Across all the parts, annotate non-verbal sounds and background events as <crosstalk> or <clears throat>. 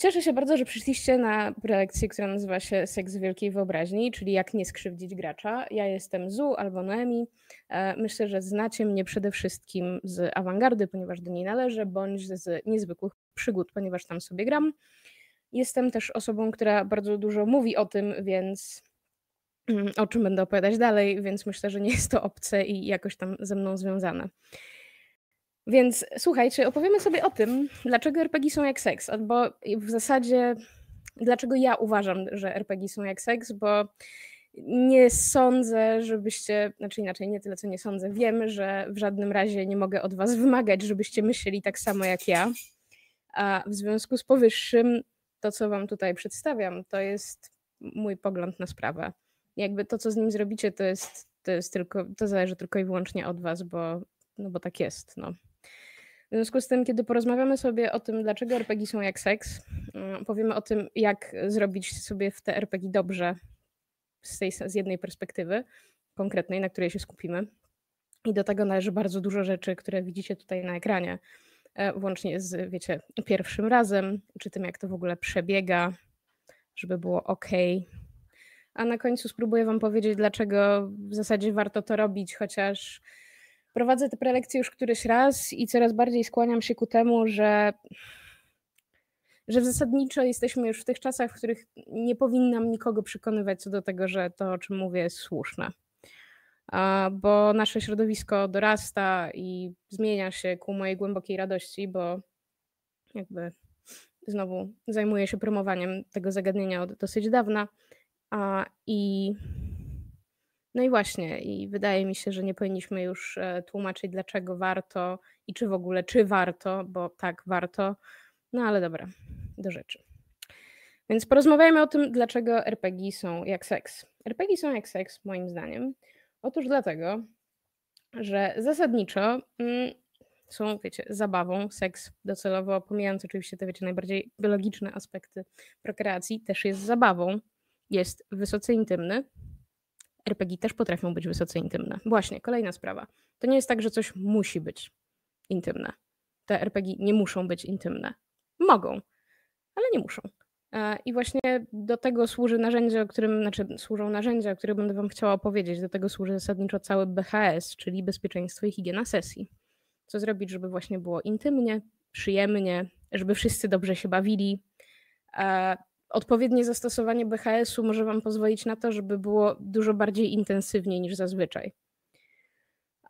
Cieszę się bardzo, że przyszliście na prelekcję, która nazywa się Seks Wielkiej Wyobraźni, czyli jak nie skrzywdzić gracza. Ja jestem Zu albo Noemi. E, myślę, że znacie mnie przede wszystkim z awangardy, ponieważ do niej należę, bądź z niezwykłych przygód, ponieważ tam sobie gram. Jestem też osobą, która bardzo dużo mówi o tym, więc mm, o czym będę opowiadać dalej, więc myślę, że nie jest to obce i jakoś tam ze mną związane. Więc słuchaj, czy opowiemy sobie o tym, dlaczego RPG są jak seks, Bo w zasadzie dlaczego ja uważam, że RPG są jak seks, bo nie sądzę, żebyście, znaczy inaczej, nie tyle co nie sądzę, wiem, że w żadnym razie nie mogę od was wymagać, żebyście myśleli tak samo jak ja, a w związku z powyższym to, co wam tutaj przedstawiam, to jest mój pogląd na sprawę. Jakby to, co z nim zrobicie, to jest, to jest tylko, to zależy tylko i wyłącznie od was, bo, no bo tak jest, no. W związku z tym, kiedy porozmawiamy sobie o tym, dlaczego RPG są jak seks, mm, powiemy o tym, jak zrobić sobie w te RPG dobrze z, tej, z jednej perspektywy konkretnej, na której się skupimy. I do tego należy bardzo dużo rzeczy, które widzicie tutaj na ekranie, e, włącznie z, wiecie, pierwszym razem, czy tym, jak to w ogóle przebiega, żeby było ok. A na końcu spróbuję Wam powiedzieć, dlaczego w zasadzie warto to robić, chociaż prowadzę te prelekcje już któryś raz i coraz bardziej skłaniam się ku temu, że, że zasadniczo jesteśmy już w tych czasach, w których nie powinnam nikogo przekonywać co do tego, że to, o czym mówię, jest słuszne. Bo nasze środowisko dorasta i zmienia się ku mojej głębokiej radości, bo jakby znowu zajmuję się promowaniem tego zagadnienia od dosyć dawna. I no i właśnie, i wydaje mi się, że nie powinniśmy już e, tłumaczyć, dlaczego warto i czy w ogóle, czy warto, bo tak, warto. No ale dobra, do rzeczy. Więc porozmawiajmy o tym, dlaczego RPG są jak seks. RPG są jak seks, moim zdaniem. Otóż dlatego, że zasadniczo mm, są, wiecie, zabawą, seks docelowo, pomijając oczywiście te, wiecie, najbardziej biologiczne aspekty prokreacji, też jest zabawą, jest wysoce intymny, RPG też potrafią być wysoce intymne. Właśnie, kolejna sprawa. To nie jest tak, że coś musi być intymne. Te RPG nie muszą być intymne. Mogą, ale nie muszą. E, I właśnie do tego służy narzędzie, o którym, znaczy służą narzędzia, o których będę Wam chciała opowiedzieć. Do tego służy zasadniczo cały BHS, czyli bezpieczeństwo i higiena sesji. Co zrobić, żeby właśnie było intymnie, przyjemnie, żeby wszyscy dobrze się bawili, e, odpowiednie zastosowanie BHS-u może Wam pozwolić na to, żeby było dużo bardziej intensywnie niż zazwyczaj.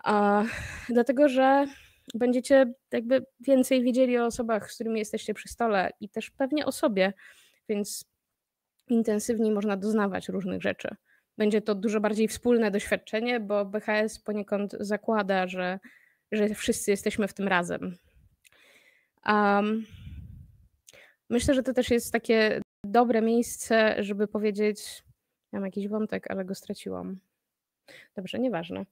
A, dlatego, że będziecie jakby więcej wiedzieli o osobach, z którymi jesteście przy stole i też pewnie o sobie, więc intensywniej można doznawać różnych rzeczy. Będzie to dużo bardziej wspólne doświadczenie, bo BHS poniekąd zakłada, że, że wszyscy jesteśmy w tym razem. Um, myślę, że to też jest takie dobre miejsce, żeby powiedzieć, miałam jakiś wątek, ale go straciłam. Dobrze, nieważne.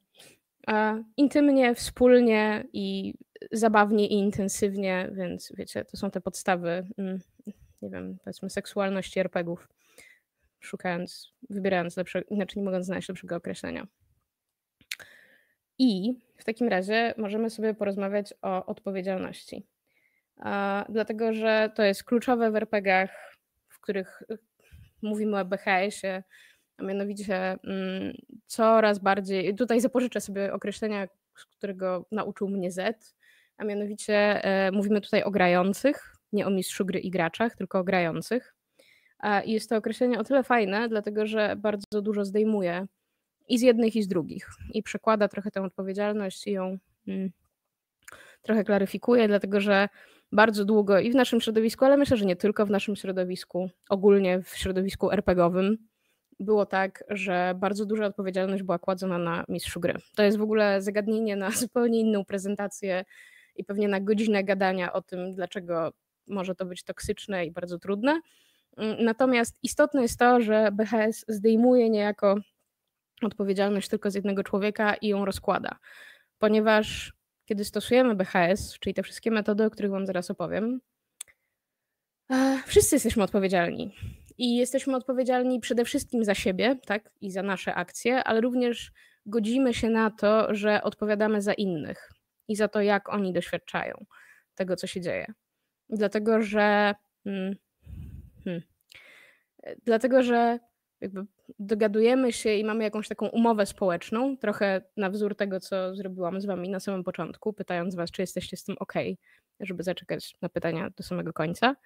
Intymnie, wspólnie i zabawnie i intensywnie, więc wiecie, to są te podstawy, mm, nie wiem, powiedzmy seksualności RPGów, szukając, wybierając lepsze, inaczej nie mogąc znaleźć lepszego określenia. I w takim razie możemy sobie porozmawiać o odpowiedzialności. Dlatego, że to jest kluczowe w RPGach których y, mówimy o e BHS-ie, a mianowicie mm, coraz bardziej, tutaj zapożyczę sobie określenia, z którego nauczył mnie Z, a mianowicie e, mówimy tutaj o grających, nie o mistrzu gry i graczach, tylko o grających. I jest to określenie o tyle fajne, dlatego że bardzo dużo zdejmuje i z jednych, i z drugich. I przekłada trochę tę odpowiedzialność i ją mm, trochę klaryfikuje, dlatego że bardzo długo i w naszym środowisku, ale myślę, że nie tylko w naszym środowisku, ogólnie w środowisku RPGowym było tak, że bardzo duża odpowiedzialność była kładzona na mistrzu gry. To jest w ogóle zagadnienie na <laughs> zupełnie inną prezentację i pewnie na godzinę gadania o tym, dlaczego może to być toksyczne i bardzo trudne. Mm, natomiast istotne jest to, że BHS zdejmuje niejako odpowiedzialność tylko z jednego człowieka i ją rozkłada, ponieważ kiedy stosujemy BHS, czyli te wszystkie metody, o których Wam zaraz opowiem, e, wszyscy jesteśmy odpowiedzialni. I jesteśmy odpowiedzialni przede wszystkim za siebie, tak, i za nasze akcje, ale również godzimy się na to, że odpowiadamy za innych i za to, jak oni doświadczają tego, co się dzieje. Dlatego, że. Mm, hmm, hmm, dlatego, że jakby dogadujemy się i mamy jakąś taką umowę społeczną, trochę na wzór tego, co zrobiłam z wami na samym początku, pytając was, czy jesteście z tym ok, żeby zaczekać na pytania do samego końca.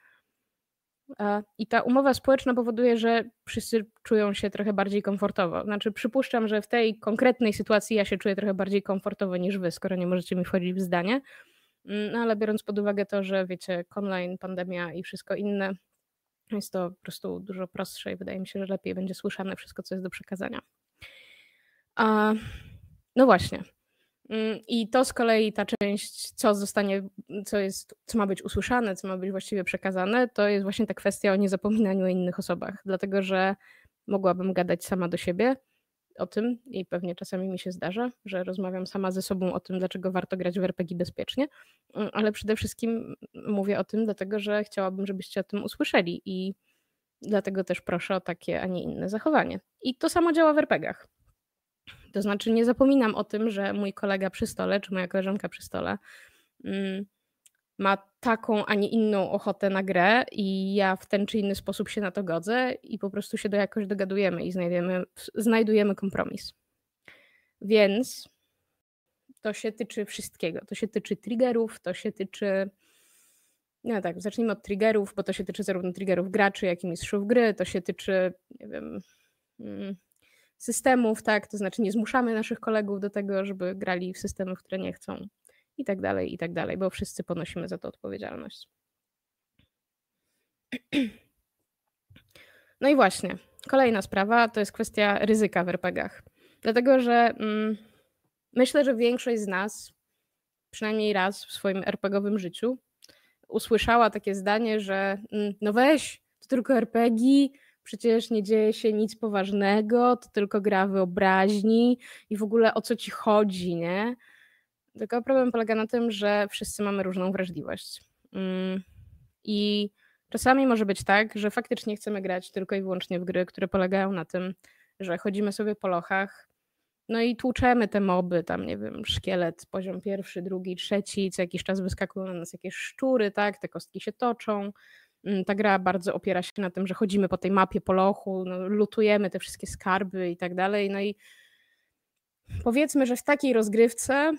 E, I ta umowa społeczna powoduje, że wszyscy czują się trochę bardziej komfortowo. Znaczy, przypuszczam, że w tej konkretnej sytuacji ja się czuję trochę bardziej komfortowo niż wy, skoro nie możecie mi wchodzić w zdanie. Mm, no ale biorąc pod uwagę to, że wiecie, online, pandemia i wszystko inne, jest to po prostu dużo prostsze i wydaje mi się, że lepiej będzie słyszane wszystko, co jest do przekazania. A, no właśnie. Mm, I to z kolei ta część, co zostanie, co, jest, co ma być usłyszane, co ma być właściwie przekazane, to jest właśnie ta kwestia o niezapominaniu o innych osobach, dlatego że mogłabym gadać sama do siebie, o tym i pewnie czasami mi się zdarza, że rozmawiam sama ze sobą o tym, dlaczego warto grać w RPG bezpiecznie, mm, ale przede wszystkim mówię o tym, dlatego że chciałabym, żebyście o tym usłyszeli i dlatego też proszę o takie, a nie inne zachowanie. I to samo działa w RPGach. To znaczy, nie zapominam o tym, że mój kolega przy stole, czy moja koleżanka przy stole, mm, ma taką, a nie inną ochotę na grę i ja w ten czy inny sposób się na to godzę i po prostu się do jakoś dogadujemy i znajdujemy, znajdujemy kompromis. Więc to się tyczy wszystkiego. To się tyczy triggerów, to się tyczy. No tak, zacznijmy od triggerów, bo to się tyczy zarówno triggerów graczy, jak i mistrzów gry, to się tyczy, nie wiem, mm, systemów, tak? To znaczy nie zmuszamy naszych kolegów do tego, żeby grali w systemy, w które nie chcą i tak dalej, i tak dalej, bo wszyscy ponosimy za to odpowiedzialność. <clears throat> No i właśnie, kolejna sprawa to jest kwestia ryzyka w RPG-ach, Dlatego, że mm, myślę, że większość z nas, przynajmniej raz w swoim RPGowym życiu, usłyszała takie zdanie, że mm, no weź, to tylko RPG, przecież nie dzieje się nic poważnego, to tylko gra wyobraźni i w ogóle o co ci chodzi, nie? Tylko problem polega na tym, że wszyscy mamy różną wrażliwość. Mm, I czasami może być tak, że faktycznie chcemy grać tylko i wyłącznie w gry, które polegają na tym, że chodzimy sobie po lochach, no i tłuczemy te moby, tam nie wiem, szkielet, poziom pierwszy, drugi, trzeci, co jakiś czas wyskakują na nas jakieś szczury, tak, te kostki się toczą. Mm, ta gra bardzo opiera się na tym, że chodzimy po tej mapie, po lochu, no, lutujemy te wszystkie skarby i tak dalej. No i powiedzmy, że w takiej rozgrywce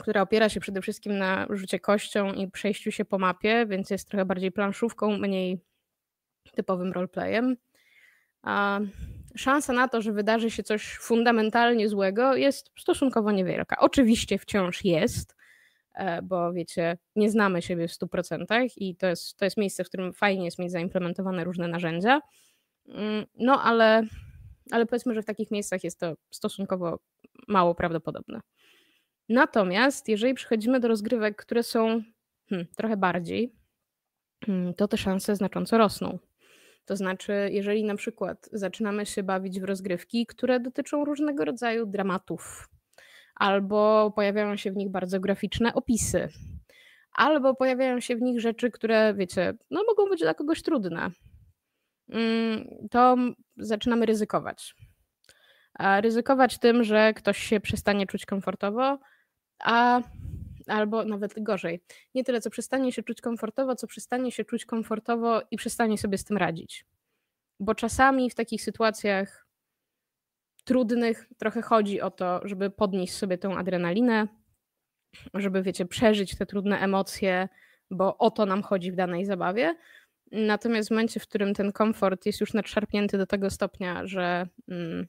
która opiera się przede wszystkim na rzucie kością i przejściu się po mapie, więc jest trochę bardziej planszówką, mniej typowym roleplayem. A szansa na to, że wydarzy się coś fundamentalnie złego, jest stosunkowo niewielka. Oczywiście wciąż jest, e, bo wiecie, nie znamy siebie w 100% i to jest, to jest miejsce, w którym fajnie jest mieć zaimplementowane różne narzędzia. Mm, no ale, ale powiedzmy, że w takich miejscach jest to stosunkowo mało prawdopodobne. Natomiast jeżeli przechodzimy do rozgrywek, które są hmm, trochę bardziej, hmm, to te szanse znacząco rosną. To znaczy, jeżeli na przykład zaczynamy się bawić w rozgrywki, które dotyczą różnego rodzaju dramatów, albo pojawiają się w nich bardzo graficzne opisy, albo pojawiają się w nich rzeczy, które, wiecie, no mogą być dla kogoś trudne, hmm, to zaczynamy ryzykować. A ryzykować tym, że ktoś się przestanie czuć komfortowo, a albo nawet gorzej. Nie tyle, co przestanie się czuć komfortowo, co przestanie się czuć komfortowo i przestanie sobie z tym radzić. Bo czasami w takich sytuacjach trudnych trochę chodzi o to, żeby podnieść sobie tą adrenalinę, żeby, wiecie, przeżyć te trudne emocje, bo o to nam chodzi w danej zabawie. Natomiast w momencie, w którym ten komfort jest już nadszarpnięty do tego stopnia, że mm,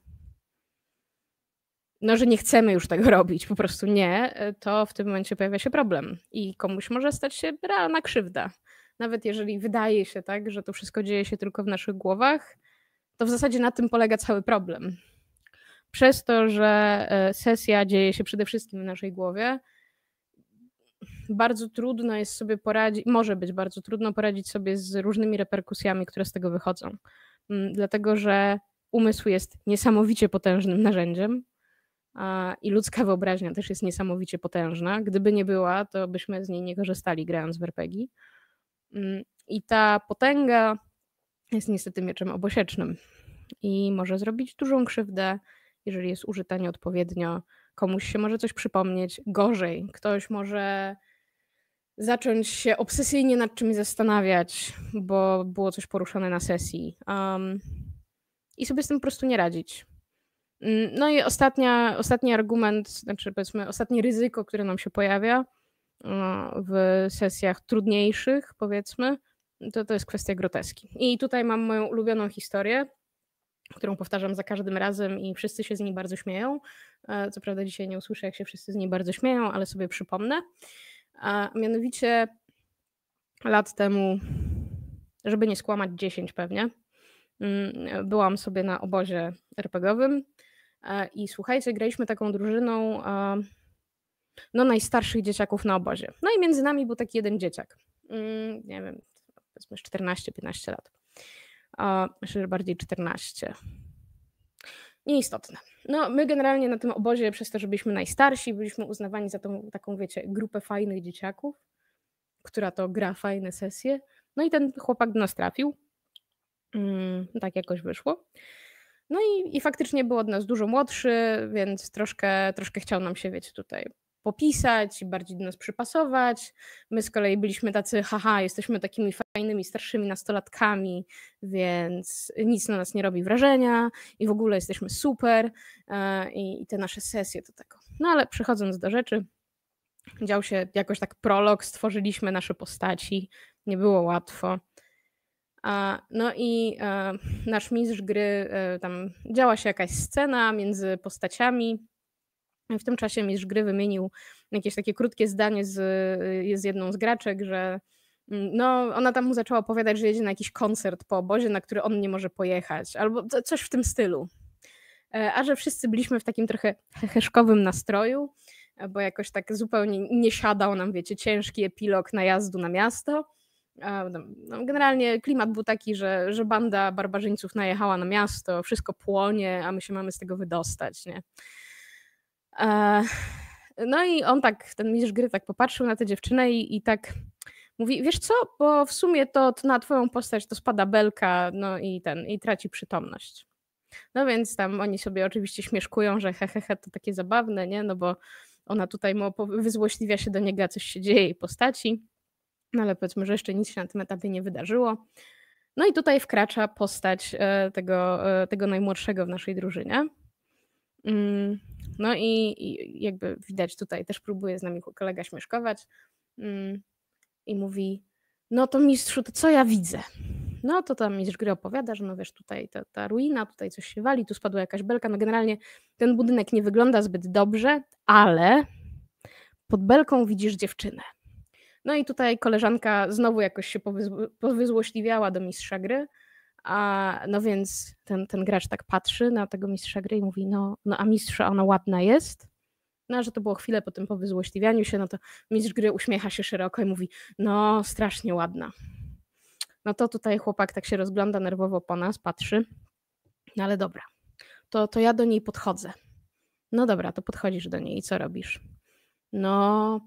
no, że nie chcemy już tego robić, po prostu nie, e, to w tym momencie pojawia się problem i komuś może stać się realna krzywda. Nawet jeżeli wydaje się tak, że to wszystko dzieje się tylko w naszych głowach, to w zasadzie na tym polega cały problem. Przez to, że e, sesja dzieje się przede wszystkim w naszej głowie, bardzo trudno jest sobie poradzić, może być bardzo trudno poradzić sobie z różnymi reperkusjami, które z tego wychodzą. Mm, dlatego, że umysł jest niesamowicie potężnym narzędziem, i ludzka wyobraźnia też jest niesamowicie potężna. Gdyby nie była, to byśmy z niej nie korzystali grając w RPG. Mm, I ta potęga jest niestety mieczem obosiecznym i może zrobić dużą krzywdę, jeżeli jest użyta nieodpowiednio. Komuś się może coś przypomnieć gorzej, ktoś może zacząć się obsesyjnie nad czymś zastanawiać, bo było coś poruszone na sesji um, i sobie z tym po prostu nie radzić. Mm, no i ostatnia, ostatni argument, znaczy powiedzmy ostatnie ryzyko, które nam się pojawia w sesjach trudniejszych, powiedzmy, to, to jest kwestia groteski. I tutaj mam moją ulubioną historię, którą powtarzam za każdym razem i wszyscy się z niej bardzo śmieją. E, co prawda dzisiaj nie usłyszę, jak się wszyscy z niej bardzo śmieją, ale sobie przypomnę. A mianowicie lat temu, żeby nie skłamać, 10 pewnie, mm, byłam sobie na obozie RPGowym E, I słuchajcie, graliśmy taką drużyną e, no, najstarszych dzieciaków na obozie. No i między nami był taki jeden dzieciak. Mm, nie wiem, powiedzmy 14-15 lat. E, myślę, że bardziej 14 nieistotne. No, my generalnie na tym obozie, przez to, że byliśmy najstarsi, byliśmy uznawani za tą taką, wiecie, grupę fajnych dzieciaków, która to gra fajne sesje. No i ten chłopak do nas trafił. Mm, tak jakoś wyszło. No i, i faktycznie był od nas dużo młodszy, więc troszkę, troszkę chciał nam się, wiecie, tutaj popisać i bardziej do nas przypasować. My z kolei byliśmy tacy, haha, jesteśmy takimi fajnymi, starszymi nastolatkami, więc nic na nas nie robi wrażenia i w ogóle jesteśmy super e, i, i te nasze sesje to tego. Tak, no ale przechodząc do rzeczy, dział się jakoś tak prolog, stworzyliśmy nasze postaci, nie było łatwo. No i e, nasz mistrz gry, e, tam działa się jakaś scena między postaciami. W tym czasie mistrz gry wymienił jakieś takie krótkie zdanie z, e, z jedną z graczek, że mm, no, ona tam mu zaczęła opowiadać, że jedzie na jakiś koncert po obozie, na który on nie może pojechać, albo coś w tym stylu. A że wszyscy byliśmy w takim trochę heheszkowym nastroju, bo jakoś tak zupełnie nie siadał nam, wiecie, ciężki epilog najazdu na miasto no, no, generalnie klimat był taki, że, że banda barbarzyńców najechała na miasto, wszystko płonie, a my się mamy z tego wydostać, nie? No i on tak, ten mistrz gry tak popatrzył na tę dziewczynę i, i tak mówi, wiesz co, bo w sumie to, to, na twoją postać to spada belka, no i ten, i traci przytomność. No więc tam oni sobie oczywiście śmieszkują, że hehehe, he, he, to takie zabawne, nie, no bo ona tutaj mu wyzłośliwia się do niego, coś się dzieje jej postaci no ale powiedzmy, że jeszcze nic się na tym etapie nie wydarzyło. No i tutaj wkracza postać e, tego, e, tego najmłodszego w naszej drużynie. Mm, no i, i jakby widać tutaj, też próbuje z nami kolega śmieszkować mm, i mówi, no to mistrzu, to co ja widzę? No to tam mistrz gry opowiada, że no wiesz, tutaj ta, ta ruina, tutaj coś się wali, tu spadła jakaś belka, no generalnie ten budynek nie wygląda zbyt dobrze, ale pod belką widzisz dziewczynę. No i tutaj koleżanka znowu jakoś się powyzłośliwiała do mistrza gry. A, no więc ten, ten gracz tak patrzy na tego mistrza gry i mówi, no, no a mistrza ona ładna jest. No, że to było chwilę po tym powyzłośliwianiu się, no to mistrz gry uśmiecha się szeroko i mówi, no strasznie ładna. No to tutaj chłopak tak się rozgląda nerwowo po nas, patrzy. No ale dobra, to, to ja do niej podchodzę. No dobra, to podchodzisz do niej i co robisz? No,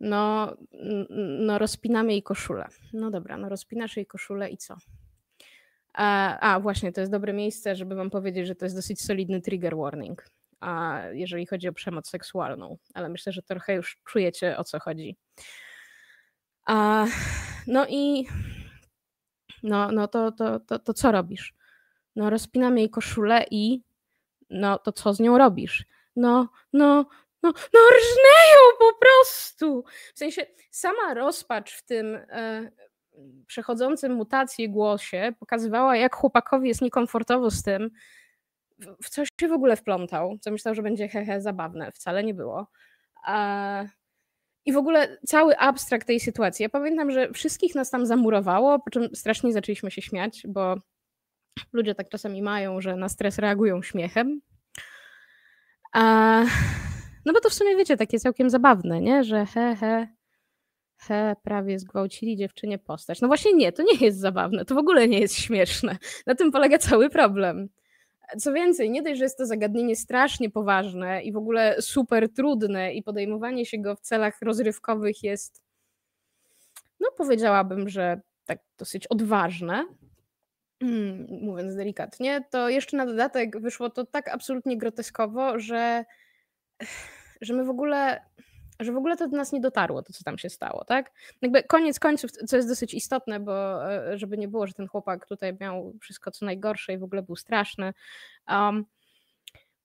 no, no rozpinam jej koszulę. No dobra, no rozpinasz jej koszulę i co? A, a, właśnie, to jest dobre miejsce, żeby wam powiedzieć, że to jest dosyć solidny trigger warning, a jeżeli chodzi o przemoc seksualną, ale myślę, że trochę już czujecie o co chodzi. A, no i no, no to, to, to, to co robisz? No rozpinam jej koszulę i no to co z nią robisz? No, no, no, no rżnęją po prostu. W sensie sama rozpacz w tym e, przechodzącym mutację głosie pokazywała, jak chłopakowi jest niekomfortowo z tym, w coś się w ogóle wplątał, co myślał, że będzie hehe zabawne. Wcale nie było. E, i w ogóle cały abstrakt tej sytuacji. Ja pamiętam, że wszystkich nas tam zamurowało, po czym strasznie zaczęliśmy się śmiać, bo ludzie tak czasami mają, że na stres reagują śmiechem. A... No bo to w sumie wiecie, takie całkiem zabawne, nie? Że he, he, he, prawie zgwałcili dziewczynie postać. No właśnie nie, to nie jest zabawne, to w ogóle nie jest śmieszne. Na tym polega cały problem. Co więcej, nie dość, że jest to zagadnienie strasznie poważne i w ogóle super trudne i podejmowanie się go w celach rozrywkowych jest, no powiedziałabym, że tak dosyć odważne, mm, mówiąc delikatnie, to jeszcze na dodatek wyszło to tak absolutnie groteskowo, że że my w ogóle że w ogóle to do nas nie dotarło, to co tam się stało, tak? Jakby koniec końców, co jest dosyć istotne, bo e, żeby nie było, że ten chłopak tutaj miał wszystko co najgorsze i w ogóle był straszny. Um,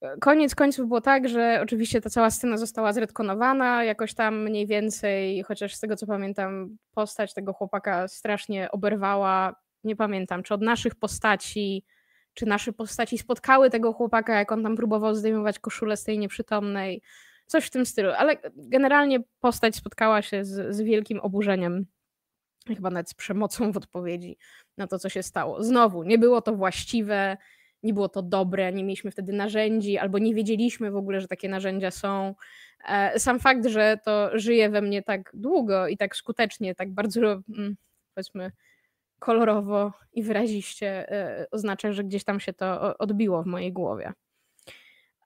e, koniec końców było tak, że oczywiście ta cała scena została zredkonowana, jakoś tam mniej więcej, chociaż z tego co pamiętam, postać tego chłopaka strasznie oberwała, nie pamiętam, czy od naszych postaci, czy nasze postaci spotkały tego chłopaka, jak on tam próbował zdejmować koszulę z tej nieprzytomnej, Coś w tym stylu, ale generalnie postać spotkała się z, z wielkim oburzeniem chyba nawet z przemocą w odpowiedzi na to, co się stało. Znowu, nie było to właściwe, nie było to dobre, nie mieliśmy wtedy narzędzi, albo nie wiedzieliśmy w ogóle, że takie narzędzia są. E, sam fakt, że to żyje we mnie tak długo i tak skutecznie, tak bardzo, mm, powiedzmy, kolorowo i wyraziście, e, oznacza, że gdzieś tam się to odbiło w mojej głowie.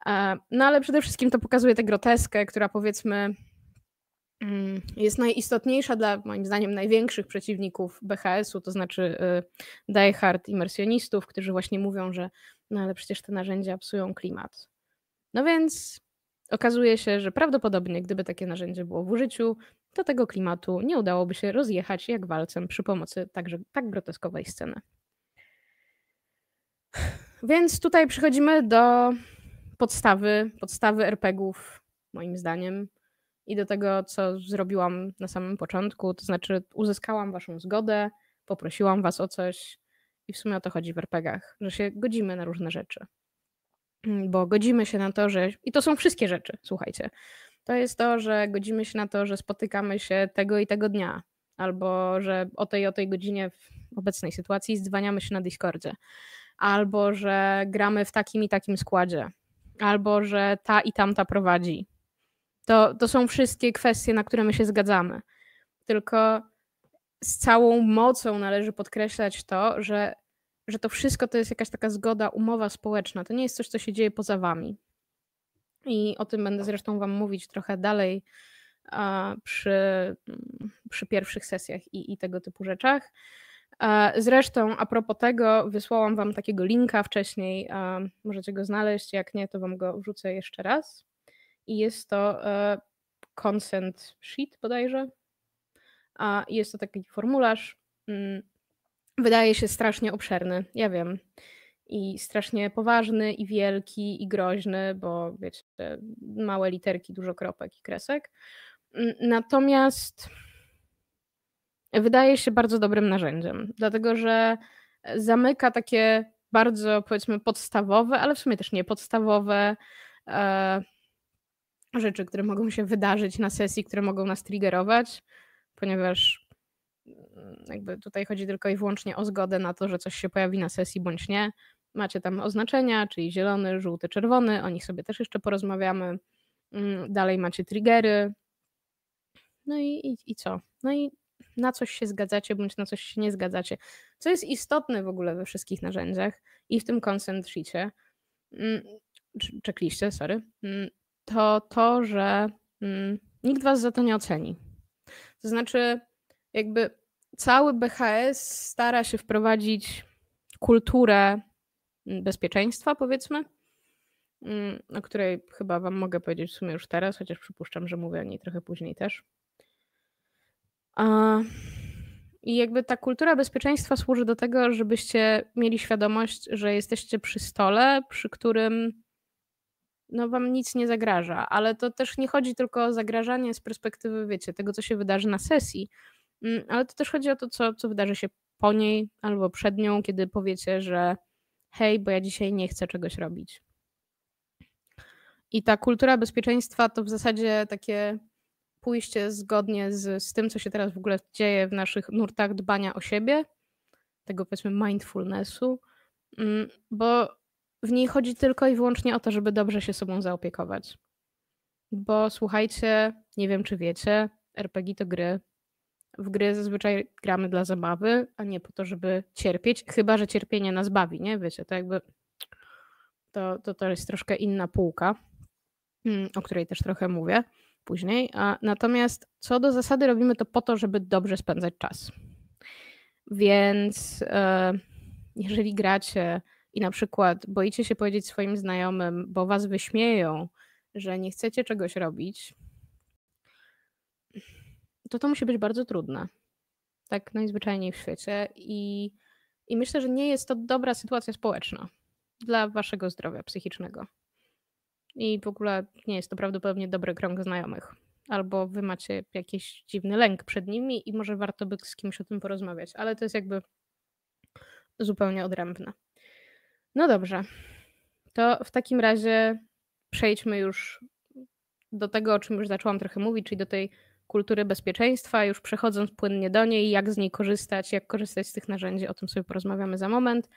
E, no ale przede wszystkim to pokazuje tę groteskę, która powiedzmy mm, jest najistotniejsza dla moim zdaniem największych przeciwników BHS-u, to znaczy y, diehard imersjonistów, którzy właśnie mówią, że no ale przecież te narzędzia psują klimat. No więc okazuje się, że prawdopodobnie gdyby takie narzędzie było w użyciu, to tego klimatu nie udałoby się rozjechać jak walcem przy pomocy także tak groteskowej sceny. Więc tutaj przechodzimy do podstawy, podstawy RPGów, moim zdaniem, i do tego, co zrobiłam na samym początku, to znaczy uzyskałam waszą zgodę, poprosiłam was o coś i w sumie o to chodzi w RPGach, że się godzimy na różne rzeczy. Bo godzimy się na to, że. I to są wszystkie rzeczy, słuchajcie. To jest to, że godzimy się na to, że spotykamy się tego i tego dnia, albo że o tej o tej godzinie w obecnej sytuacji zdwaniamy się na Discordzie, albo że gramy w takim i takim składzie, albo że ta i tamta prowadzi. To, to są wszystkie kwestie, na które my się zgadzamy. Tylko z całą mocą należy podkreślać to, że, że to wszystko to jest jakaś taka zgoda, umowa społeczna. To nie jest coś, co się dzieje poza wami. I o tym będę zresztą Wam mówić trochę dalej przy, przy pierwszych sesjach i, i tego typu rzeczach. E, zresztą a propos tego, wysłałam Wam takiego linka wcześniej, e, możecie go znaleźć, jak nie, to Wam go wrzucę jeszcze raz. I jest to e, consent sheet bodajże. Jest to taki formularz, mm, wydaje się strasznie obszerny, ja wiem. I strasznie poważny, i wielki, i groźny, bo wiecie, małe literki, dużo kropek i kresek. Natomiast wydaje się bardzo dobrym narzędziem, dlatego że zamyka takie bardzo powiedzmy podstawowe, ale w sumie też nie podstawowe e, rzeczy, które mogą się wydarzyć na sesji, które mogą nas triggerować, ponieważ mm, jakby tutaj chodzi tylko i wyłącznie o zgodę na to, że coś się pojawi na sesji bądź nie. Macie tam oznaczenia, czyli zielony, żółty, czerwony, o nich sobie też jeszcze porozmawiamy. Mm, dalej macie triggery. No i, i, i co? No i na coś się zgadzacie bądź na coś się nie zgadzacie. Co jest istotne w ogóle we wszystkich narzędziach i w tym consent sheetie, mm, checkliście, sorry, mm, to to, że mm, nikt was za to nie oceni. To znaczy, jakby cały BHS stara się wprowadzić kulturę bezpieczeństwa, powiedzmy, o której chyba Wam mogę powiedzieć w sumie już teraz, chociaż przypuszczam, że mówię o niej trochę później też. I jakby ta kultura bezpieczeństwa służy do tego, żebyście mieli świadomość, że jesteście przy stole, przy którym no wam nic nie zagraża, ale to też nie chodzi tylko o zagrażanie z perspektywy, wiecie, tego, co się wydarzy na sesji, mm, ale to też chodzi o to, co, co wydarzy się po niej albo przed nią, kiedy powiecie, że hej, bo ja dzisiaj nie chcę czegoś robić. I ta kultura bezpieczeństwa to w zasadzie takie pójście zgodnie z, z tym, co się teraz w ogóle dzieje w naszych nurtach dbania o siebie, tego powiedzmy mindfulnessu, mm, bo w niej chodzi tylko i wyłącznie o to, żeby dobrze się sobą zaopiekować. Bo słuchajcie, nie wiem czy wiecie, RPG to gry. W gry zazwyczaj gramy dla zabawy, a nie po to, żeby cierpieć, chyba że cierpienie nas bawi, nie? Wiecie, to jakby to, to, to jest troszkę inna półka, mm, o której też trochę mówię później. Natomiast co do zasady robimy to po to, żeby dobrze spędzać czas. Więc e, jeżeli gracie i na przykład boicie się powiedzieć swoim znajomym, bo was wyśmieją, że nie chcecie czegoś robić, to to musi być bardzo trudne. Tak najzwyczajniej w świecie. I, i myślę, że nie jest to dobra sytuacja społeczna dla waszego zdrowia psychicznego i w ogóle nie jest to prawdopodobnie dobry krąg znajomych. Albo wy macie jakiś dziwny lęk przed nimi i może warto by z kimś o tym porozmawiać, ale to jest jakby zupełnie odrębne. No dobrze, to w takim razie przejdźmy już do tego, o czym już zaczęłam trochę mówić, czyli do tej kultury bezpieczeństwa, już przechodząc płynnie do niej, jak z niej korzystać, jak korzystać z tych narzędzi, o tym sobie porozmawiamy za moment.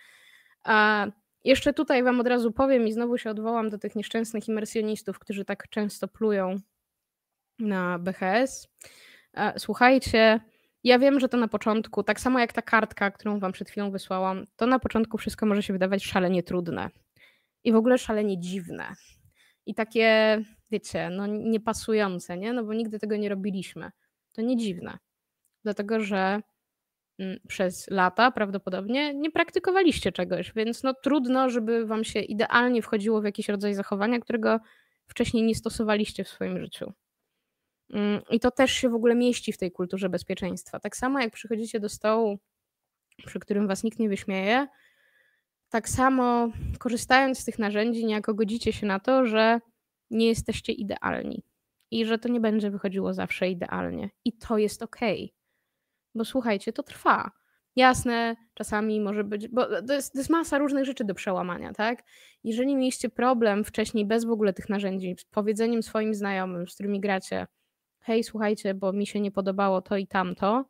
A jeszcze tutaj Wam od razu powiem i znowu się odwołam do tych nieszczęsnych imersjonistów, którzy tak często plują na BHS. E, słuchajcie, ja wiem, że to na początku, tak samo jak ta kartka, którą Wam przed chwilą wysłałam, to na początku wszystko może się wydawać szalenie trudne i w ogóle szalenie dziwne. I takie, wiecie, no niepasujące, nie? No bo nigdy tego nie robiliśmy. To nie dziwne. Dlatego, że przez lata prawdopodobnie nie praktykowaliście czegoś, więc no trudno, żeby wam się idealnie wchodziło w jakiś rodzaj zachowania, którego wcześniej nie stosowaliście w swoim życiu. Mm, I to też się w ogóle mieści w tej kulturze bezpieczeństwa. Tak samo jak przychodzicie do stołu, przy którym was nikt nie wyśmieje, tak samo korzystając z tych narzędzi, niejako godzicie się na to, że nie jesteście idealni i że to nie będzie wychodziło zawsze idealnie. I to jest okej. Okay. Bo słuchajcie, to trwa. Jasne, czasami może być, bo to jest, to jest, masa różnych rzeczy do przełamania, tak? Jeżeli mieliście problem wcześniej bez w ogóle tych narzędzi, z powiedzeniem swoim znajomym, z którymi gracie, hej, słuchajcie, bo mi się nie podobało to i tamto,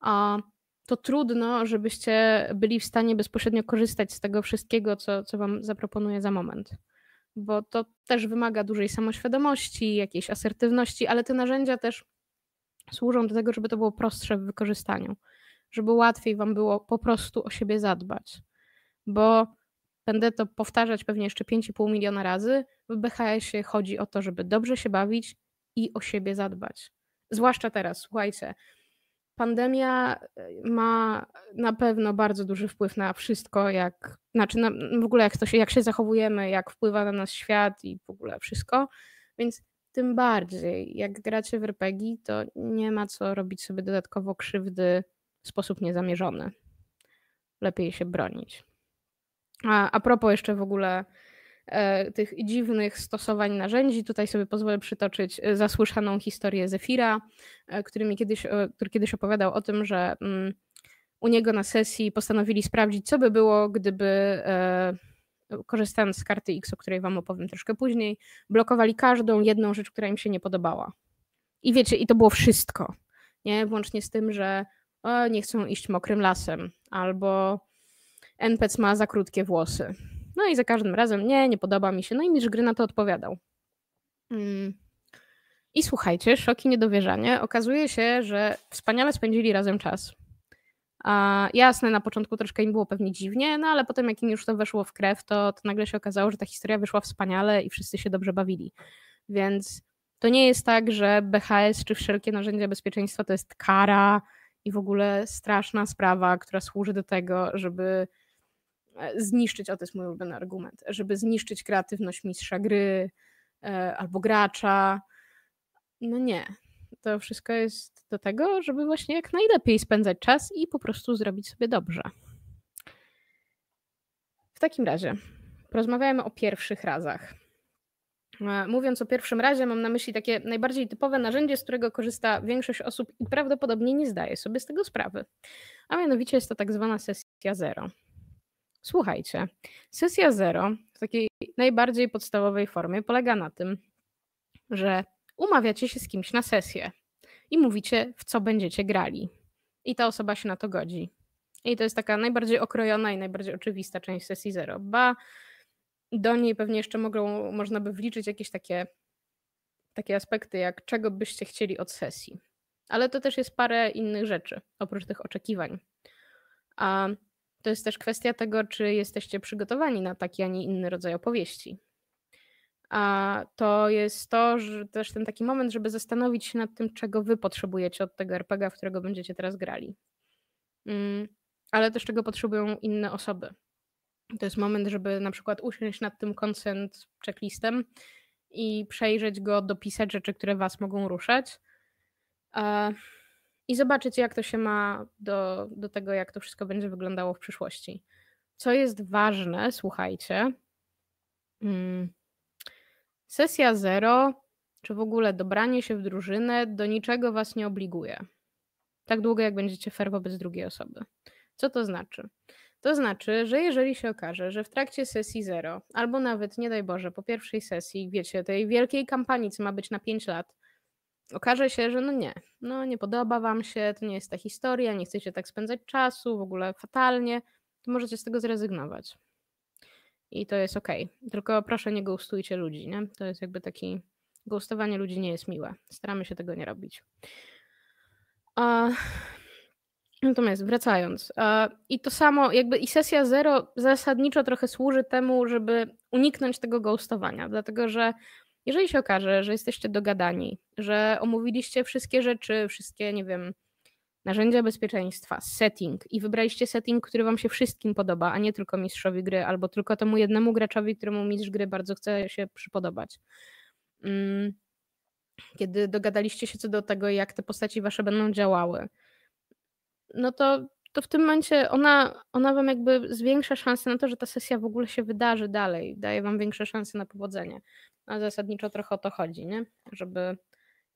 a to trudno, żebyście byli w stanie bezpośrednio korzystać z tego wszystkiego, co, co Wam zaproponuję za moment. Bo to też wymaga dużej samoświadomości, jakiejś asertywności, ale te narzędzia też służą do tego, żeby to było prostsze w wykorzystaniu, żeby łatwiej Wam było po prostu o siebie zadbać. Bo będę to powtarzać pewnie jeszcze 5,5 miliona razy. W BHS-ie chodzi o to, żeby dobrze się bawić i o siebie zadbać. Zwłaszcza teraz, słuchajcie. Pandemia y, ma na pewno bardzo duży wpływ na wszystko, jak, znaczy na, w ogóle jak, to się, jak się zachowujemy, jak wpływa na nas świat i w ogóle wszystko. Więc tym bardziej. Jak gracie w RPG, to nie ma co robić sobie dodatkowo krzywdy w sposób niezamierzony. Lepiej się bronić. A, a propos jeszcze w ogóle e, tych dziwnych stosowań narzędzi, tutaj sobie pozwolę przytoczyć e, zasłyszaną historię Zefira, e, który, mi kiedyś, e, który kiedyś opowiadał o tym, że mm, u niego na sesji postanowili sprawdzić, co by było, gdyby e, korzystając z karty X, o której Wam opowiem troszkę później, blokowali każdą jedną rzecz, która im się nie podobała. I wiecie, i to było wszystko. Nie? Włącznie z tym, że o, nie chcą iść mokrym lasem, albo NPC ma za krótkie włosy. No i za każdym razem nie, nie podoba mi się. No i mistrz gry na to odpowiadał. Mm. I słuchajcie, szoki niedowierzanie. Okazuje się, że wspaniale spędzili razem czas. Jasne, na początku troszkę im było pewnie dziwnie, no ale potem jak im już to weszło w krew, to, to nagle się okazało, że ta historia wyszła wspaniale i wszyscy się dobrze bawili. Więc to nie jest tak, że BHS czy wszelkie narzędzia bezpieczeństwa to jest kara i w ogóle straszna sprawa, która służy do tego, żeby e, zniszczyć, o to jest mój ulubiony argument, żeby zniszczyć kreatywność mistrza gry e, albo gracza. No nie, to wszystko jest do tego, żeby właśnie jak najlepiej spędzać czas i po prostu zrobić sobie dobrze. W takim razie porozmawiajmy o pierwszych razach. E, mówiąc o pierwszym razie, mam na myśli takie najbardziej typowe narzędzie, z którego korzysta większość osób i prawdopodobnie nie zdaje sobie z tego sprawy. A mianowicie jest to tak zwana sesja zero. Słuchajcie, sesja zero w takiej najbardziej podstawowej formie polega na tym, że umawiacie się z kimś na sesję i mówicie, w co będziecie grali. I ta osoba się na to godzi. I to jest taka najbardziej okrojona i najbardziej oczywista część sesji zero. Ba, do niej pewnie jeszcze mogą, można by wliczyć jakieś takie, takie aspekty, jak czego byście chcieli od sesji. Ale to też jest parę innych rzeczy, oprócz tych oczekiwań. A to jest też kwestia tego, czy jesteście przygotowani na taki, a nie inny rodzaj opowieści a to jest to, że też ten taki moment, żeby zastanowić się nad tym, czego wy potrzebujecie od tego RPG, w którego będziecie teraz grali. Mm, ale też czego potrzebują inne osoby. To jest moment, żeby na przykład usiąść nad tym consent checklistem i przejrzeć go, dopisać rzeczy, które was mogą ruszać e, i zobaczyć, jak to się ma do, do tego, jak to wszystko będzie wyglądało w przyszłości. Co jest ważne, słuchajcie, mm, Sesja zero, czy w ogóle dobranie się w drużynę, do niczego was nie obliguje. Tak długo, jak będziecie fair wobec drugiej osoby. Co to znaczy? To znaczy, że jeżeli się okaże, że w trakcie sesji zero, albo nawet, nie daj Boże, po pierwszej sesji, wiecie, tej wielkiej kampanii, co ma być na 5 lat, okaże się, że no nie, no nie podoba wam się, to nie jest ta historia, nie chcecie tak spędzać czasu, w ogóle fatalnie, to możecie z tego zrezygnować i to jest ok. Tylko proszę nie ghostujcie ludzi, nie? To jest jakby taki ghostowanie ludzi nie jest miłe. Staramy się tego nie robić. A... Natomiast wracając, a... i to samo, jakby i sesja zero zasadniczo trochę służy temu, żeby uniknąć tego ghostowania, dlatego że jeżeli się okaże, że jesteście dogadani, że omówiliście wszystkie rzeczy, wszystkie, nie wiem, narzędzia bezpieczeństwa, setting i wybraliście setting, który wam się wszystkim podoba, a nie tylko mistrzowi gry albo tylko temu jednemu graczowi, któremu mistrz gry bardzo chce się przypodobać. Mm, kiedy dogadaliście się co do tego, jak te postaci wasze będą działały, no to, to w tym momencie ona, ona wam jakby zwiększa szanse na to, że ta sesja w ogóle się wydarzy dalej, daje wam większe szanse na powodzenie. A zasadniczo trochę o to chodzi, nie? Żeby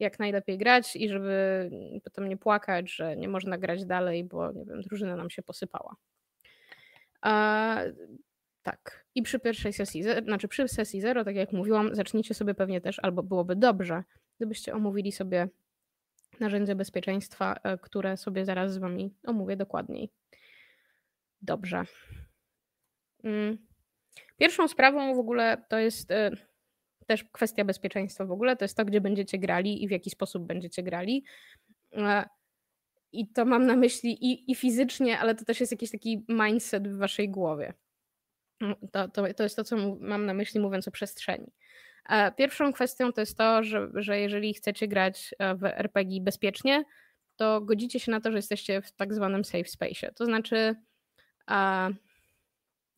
jak najlepiej grać i żeby potem nie płakać, że nie można grać dalej, bo nie wiem, drużyna nam się posypała. A, tak. I przy pierwszej sesji, znaczy przy sesji zero, tak jak mówiłam, zacznijcie sobie pewnie też, albo byłoby dobrze, gdybyście omówili sobie narzędzia bezpieczeństwa, e, które sobie zaraz z Wami omówię dokładniej. Dobrze. Mm. Pierwszą sprawą w ogóle to jest e, też kwestia bezpieczeństwa w ogóle, to jest to, gdzie będziecie grali i w jaki sposób będziecie grali. E, I to mam na myśli i, i fizycznie, ale to też jest jakiś taki mindset w waszej głowie. To, to, to jest to, co mam na myśli, mówiąc o przestrzeni. E, pierwszą kwestią to jest to, że, że jeżeli chcecie grać e, w RPG bezpiecznie, to godzicie się na to, że jesteście w tak zwanym safe space. To znaczy,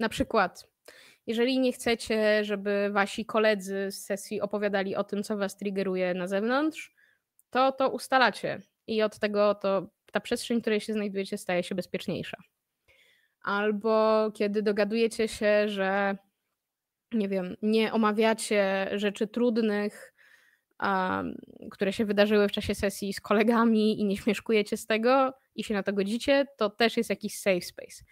na przykład jeżeli nie chcecie, żeby wasi koledzy z sesji opowiadali o tym, co was triggeruje na zewnątrz, to to ustalacie. I od tego to ta przestrzeń, w której się znajdujecie, staje się bezpieczniejsza. Albo kiedy dogadujecie się, że nie wiem, nie omawiacie rzeczy trudnych, które się wydarzyły w czasie sesji z kolegami i nie śmieszkujecie z tego i się na to godzicie, to też jest jakiś safe space.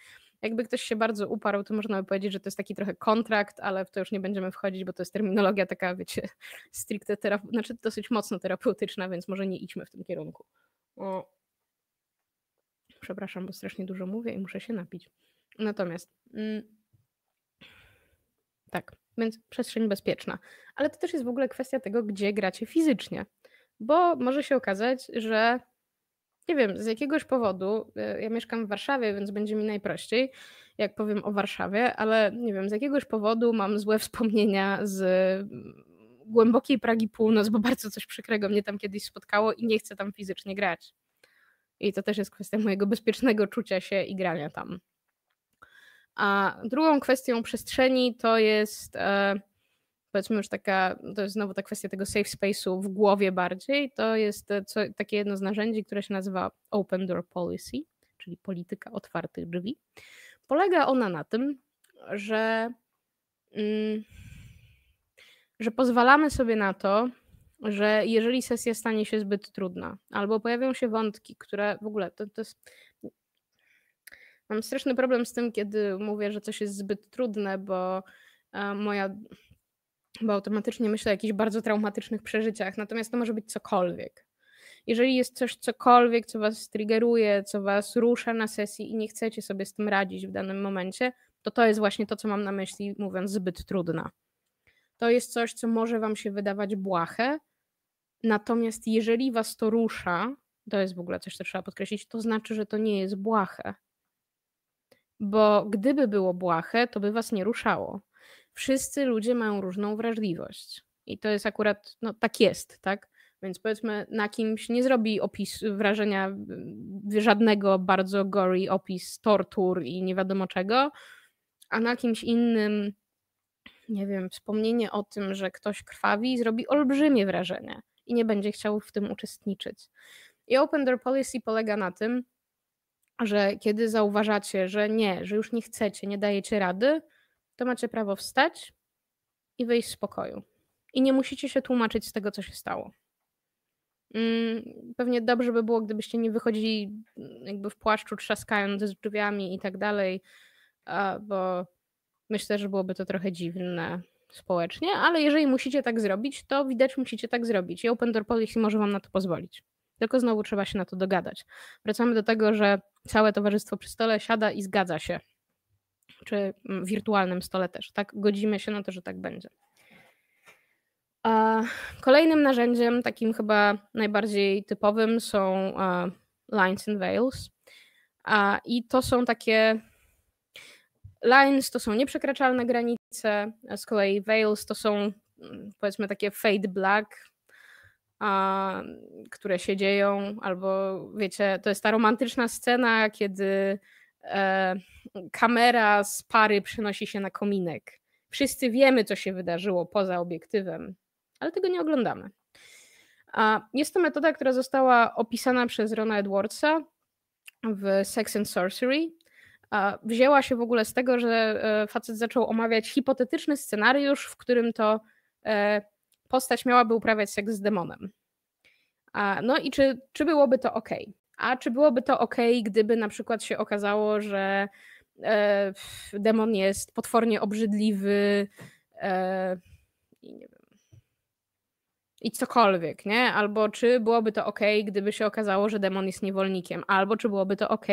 Jakby ktoś się bardzo uparł, to można by powiedzieć, że to jest taki trochę kontrakt, ale w to już nie będziemy wchodzić, bo to jest terminologia taka, wiecie, <laughs> stricte, terapeutyczna, znaczy dosyć mocno terapeutyczna, więc może nie idźmy w tym kierunku. O. Przepraszam, bo strasznie dużo mówię i muszę się napić. Natomiast. Mm, tak, więc przestrzeń bezpieczna. Ale to też jest w ogóle kwestia tego, gdzie gracie fizycznie, bo może się okazać, że nie wiem, z jakiegoś powodu, e, ja mieszkam w Warszawie, więc będzie mi najprościej, jak powiem o Warszawie, ale nie wiem, z jakiegoś powodu mam złe wspomnienia z mm, głębokiej Pragi Północ, bo bardzo coś przykrego mnie tam kiedyś spotkało i nie chcę tam fizycznie grać. I to też jest kwestia mojego bezpiecznego czucia się i grania tam. A drugą kwestią przestrzeni to jest. E, powiedzmy już taka, to jest znowu ta kwestia tego safe space'u w głowie bardziej, to jest e, co, takie jedno z narzędzi, które się nazywa Open Door Policy, czyli polityka otwartych drzwi. Polega ona na tym, że, mm, że pozwalamy sobie na to, że jeżeli sesja stanie się zbyt trudna, albo pojawią się wątki, które w ogóle to, to jest. Mam straszny problem z tym, kiedy mówię, że coś jest zbyt trudne, bo e, moja bo automatycznie myślę o jakichś bardzo traumatycznych przeżyciach, natomiast to może być cokolwiek. Jeżeli jest coś cokolwiek, co was triggeruje, co was rusza na sesji i nie chcecie sobie z tym radzić w danym momencie, to to jest właśnie to, co mam na myśli, mówiąc zbyt trudna. To jest coś, co może wam się wydawać błahe, natomiast jeżeli was to rusza, to jest w ogóle coś, co trzeba podkreślić, to znaczy, że to nie jest błahe. Bo gdyby było błahe, to by was nie ruszało wszyscy ludzie mają różną wrażliwość. I to jest akurat, no tak jest, tak? Więc powiedzmy, na kimś nie zrobi opis wrażenia żadnego bardzo gory opis tortur i nie wiadomo czego, a na kimś innym, nie wiem, wspomnienie o tym, że ktoś krwawi, zrobi olbrzymie wrażenie i nie będzie chciał w tym uczestniczyć. I Open Door Policy polega na tym, że kiedy zauważacie, że nie, że już nie chcecie, nie dajecie rady, to macie prawo wstać i wyjść z pokoju. I nie musicie się tłumaczyć z tego, co się stało. Mm, pewnie dobrze by było, gdybyście nie wychodzili mm, jakby w płaszczu, trzaskając z drzwiami i tak dalej, bo myślę, że byłoby to trochę dziwne społecznie, ale jeżeli musicie tak zrobić, to widać musicie tak zrobić i Open Door Policy może wam na to pozwolić. Tylko znowu trzeba się na to dogadać. Wracamy do tego, że całe towarzystwo przy stole siada i zgadza się czy mm, wirtualnym stole też, tak? Godzimy się na to, że tak będzie. Kolejnym narzędziem, takim chyba najbardziej typowym, są e, lines and veils. I to są takie. Lines to są nieprzekraczalne granice, z kolei veils to są mm, powiedzmy takie fade black, które się dzieją, albo wiecie, to jest ta romantyczna scena, kiedy E, kamera z pary przenosi się na kominek. Wszyscy wiemy, co się wydarzyło poza obiektywem, ale tego nie oglądamy. Jest to metoda, która została opisana przez Rona Edwardsa w Sex and Sorcery. Wzięła się w ogóle z tego, że e, facet zaczął omawiać hipotetyczny scenariusz, w którym to e, postać miałaby uprawiać seks z demonem. No i czy, czy byłoby to ok? A czy byłoby to ok, gdyby na przykład się okazało, że e, demon jest potwornie obrzydliwy e, i nie wiem. I cokolwiek, nie? Albo czy byłoby to ok, gdyby się okazało, że demon jest niewolnikiem, albo czy byłoby to ok,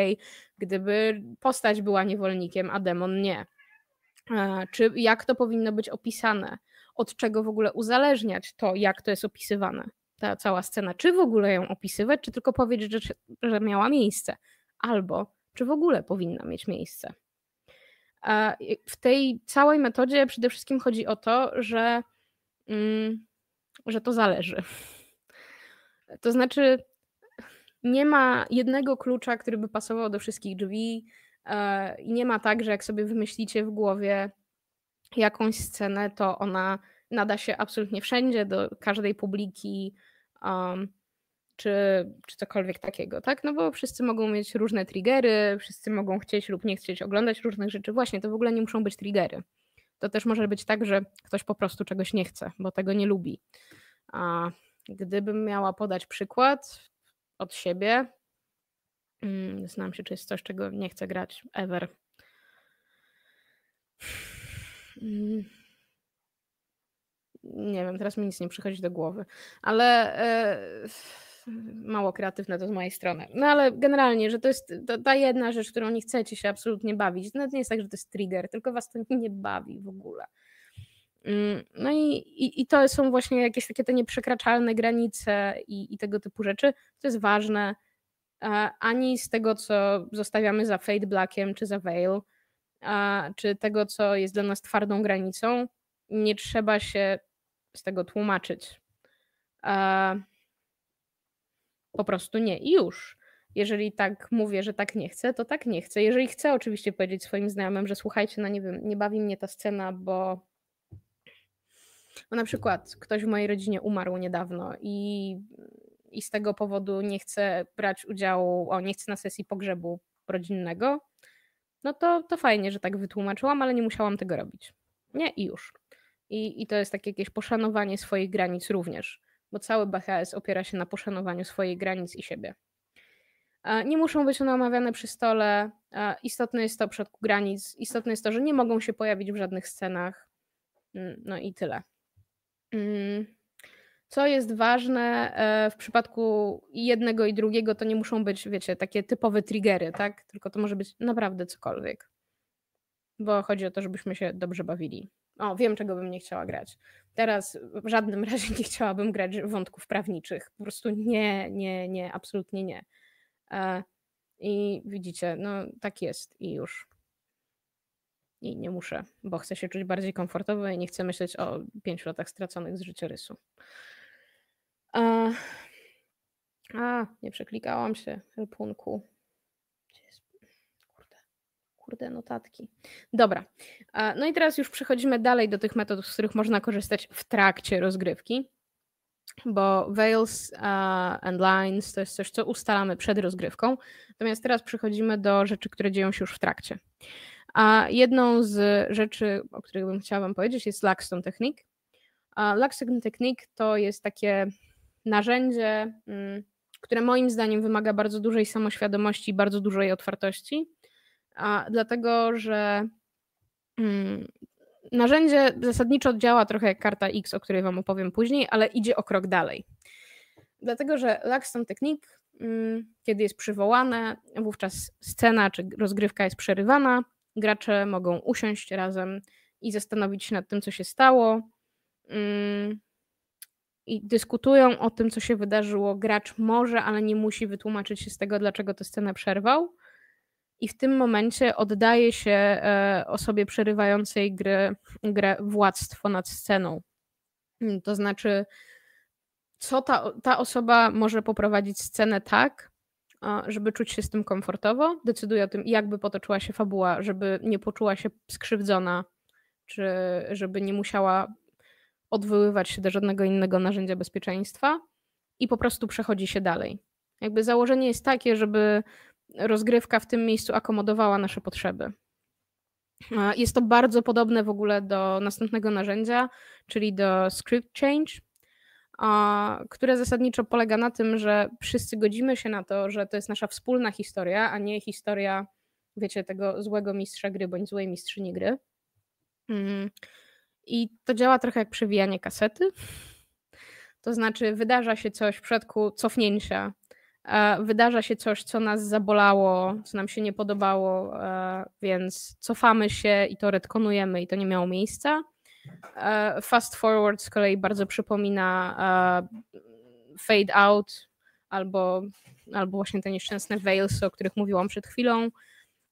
gdyby postać była niewolnikiem, a demon nie. E, czy jak to powinno być opisane? Od czego w ogóle uzależniać to, jak to jest opisywane? ta cała scena, czy w ogóle ją opisywać, czy tylko powiedzieć, że, że miała miejsce, albo czy w ogóle powinna mieć miejsce. W tej całej metodzie przede wszystkim chodzi o to, że, mm, że to zależy. To znaczy, nie ma jednego klucza, który by pasował do wszystkich drzwi, e, i nie ma tak, że jak sobie wymyślicie w głowie jakąś scenę, to ona nada się absolutnie wszędzie, do każdej publiki, um, czy, czy cokolwiek takiego, tak? No bo wszyscy mogą mieć różne triggery, wszyscy mogą chcieć lub nie chcieć oglądać różnych rzeczy. Właśnie, to w ogóle nie muszą być triggery. To też może być tak, że ktoś po prostu czegoś nie chce, bo tego nie lubi. A gdybym miała podać przykład od siebie, mm, znam się, czy jest coś, czego nie chcę grać ever. Mm nie wiem, teraz mi nic nie przychodzi do głowy, ale e, mało kreatywne to z mojej strony. No ale generalnie, że to jest ta jedna rzecz, którą nie chcecie się absolutnie bawić. Nawet no, nie jest tak, że to jest trigger, tylko was to nie bawi w ogóle. Mm, no i, i, i to są właśnie jakieś takie te nieprzekraczalne granice i, i tego typu rzeczy. To jest ważne. E, ani z tego, co zostawiamy za Fade Blackiem czy za Veil, e, czy tego, co jest dla nas twardą granicą, nie trzeba się z tego tłumaczyć. E, po prostu nie. I już. Jeżeli tak mówię, że tak nie chcę, to tak nie chcę. Jeżeli chcę oczywiście powiedzieć swoim znajomym, że słuchajcie, no nie wiem, nie bawi mnie ta scena, bo no na przykład ktoś w mojej rodzinie umarł niedawno i, i z tego powodu nie chcę brać udziału, o, nie chcę na sesji pogrzebu rodzinnego, no to, to fajnie, że tak wytłumaczyłam, ale nie musiałam tego robić. Nie i już. I, I to jest takie jakieś poszanowanie swoich granic również, bo cały BHS opiera się na poszanowaniu swoich granic i siebie. E, nie muszą być one omawiane przy stole. E, istotne jest to przypadku granic. Istotne jest to, że nie mogą się pojawić w żadnych scenach. Mm, no i tyle. Mm, co jest ważne e, w przypadku jednego i drugiego, to nie muszą być, wiecie, takie typowe triggery, tak? Tylko to może być naprawdę cokolwiek. Bo chodzi o to, żebyśmy się dobrze bawili o, wiem, czego bym nie chciała grać. Teraz w żadnym <laughs> razie nie chciałabym grać wątków prawniczych. Po prostu nie, nie, nie, absolutnie nie. E, I widzicie, no tak jest i już. I nie muszę, bo chcę się czuć bardziej komfortowo i nie chcę myśleć o pięciu latach straconych z życiorysu. A, e, a nie przeklikałam się, rypunku kurde, notatki. Dobra. No i teraz już przechodzimy dalej do tych metod, z których można korzystać w trakcie rozgrywki, bo veils and lines to jest coś, co ustalamy przed rozgrywką. Natomiast teraz przechodzimy do rzeczy, które dzieją się już w trakcie. A jedną z rzeczy, o których bym chciała Wam powiedzieć, jest Laxton Technique. Laxton Technique to jest takie narzędzie, mm, które moim zdaniem wymaga bardzo dużej samoświadomości i bardzo dużej otwartości, a dlatego, że mm, narzędzie zasadniczo działa trochę jak karta X, o której Wam opowiem później, ale idzie o krok dalej. Dlatego, że Laxton Technique, mm, kiedy jest przywołane, wówczas scena czy rozgrywka jest przerywana, gracze mogą usiąść razem i zastanowić się nad tym, co się stało. Mm, i dyskutują o tym, co się wydarzyło. Gracz może, ale nie musi wytłumaczyć się z tego, dlaczego tę scenę przerwał i w tym momencie oddaje się e, osobie przerywającej grę, grę władztwo nad sceną. Mm, to znaczy, co ta, ta osoba może poprowadzić scenę tak, żeby czuć się z tym komfortowo, decyduje o tym, jakby potoczyła się fabuła, żeby nie poczuła się skrzywdzona, czy żeby nie musiała odwoływać się do żadnego innego narzędzia bezpieczeństwa i po prostu przechodzi się dalej. Jakby założenie jest takie, żeby rozgrywka w tym miejscu akomodowała nasze potrzeby. Jest to bardzo podobne w ogóle do następnego narzędzia, czyli do script change, które zasadniczo polega na tym, że wszyscy godzimy się na to, że to jest nasza wspólna historia, a nie historia, wiecie, tego złego mistrza gry bądź złej mistrzyni gry. Mm. I to działa trochę jak przewijanie kasety. To znaczy, wydarza się coś w przypadku cofnięcia wydarza się coś, co nas zabolało, co nam się nie podobało, e, więc cofamy się i to retkonujemy i to nie miało miejsca. E, fast forward z kolei bardzo przypomina e, fade out albo, albo właśnie te nieszczęsne veils, o których mówiłam przed chwilą.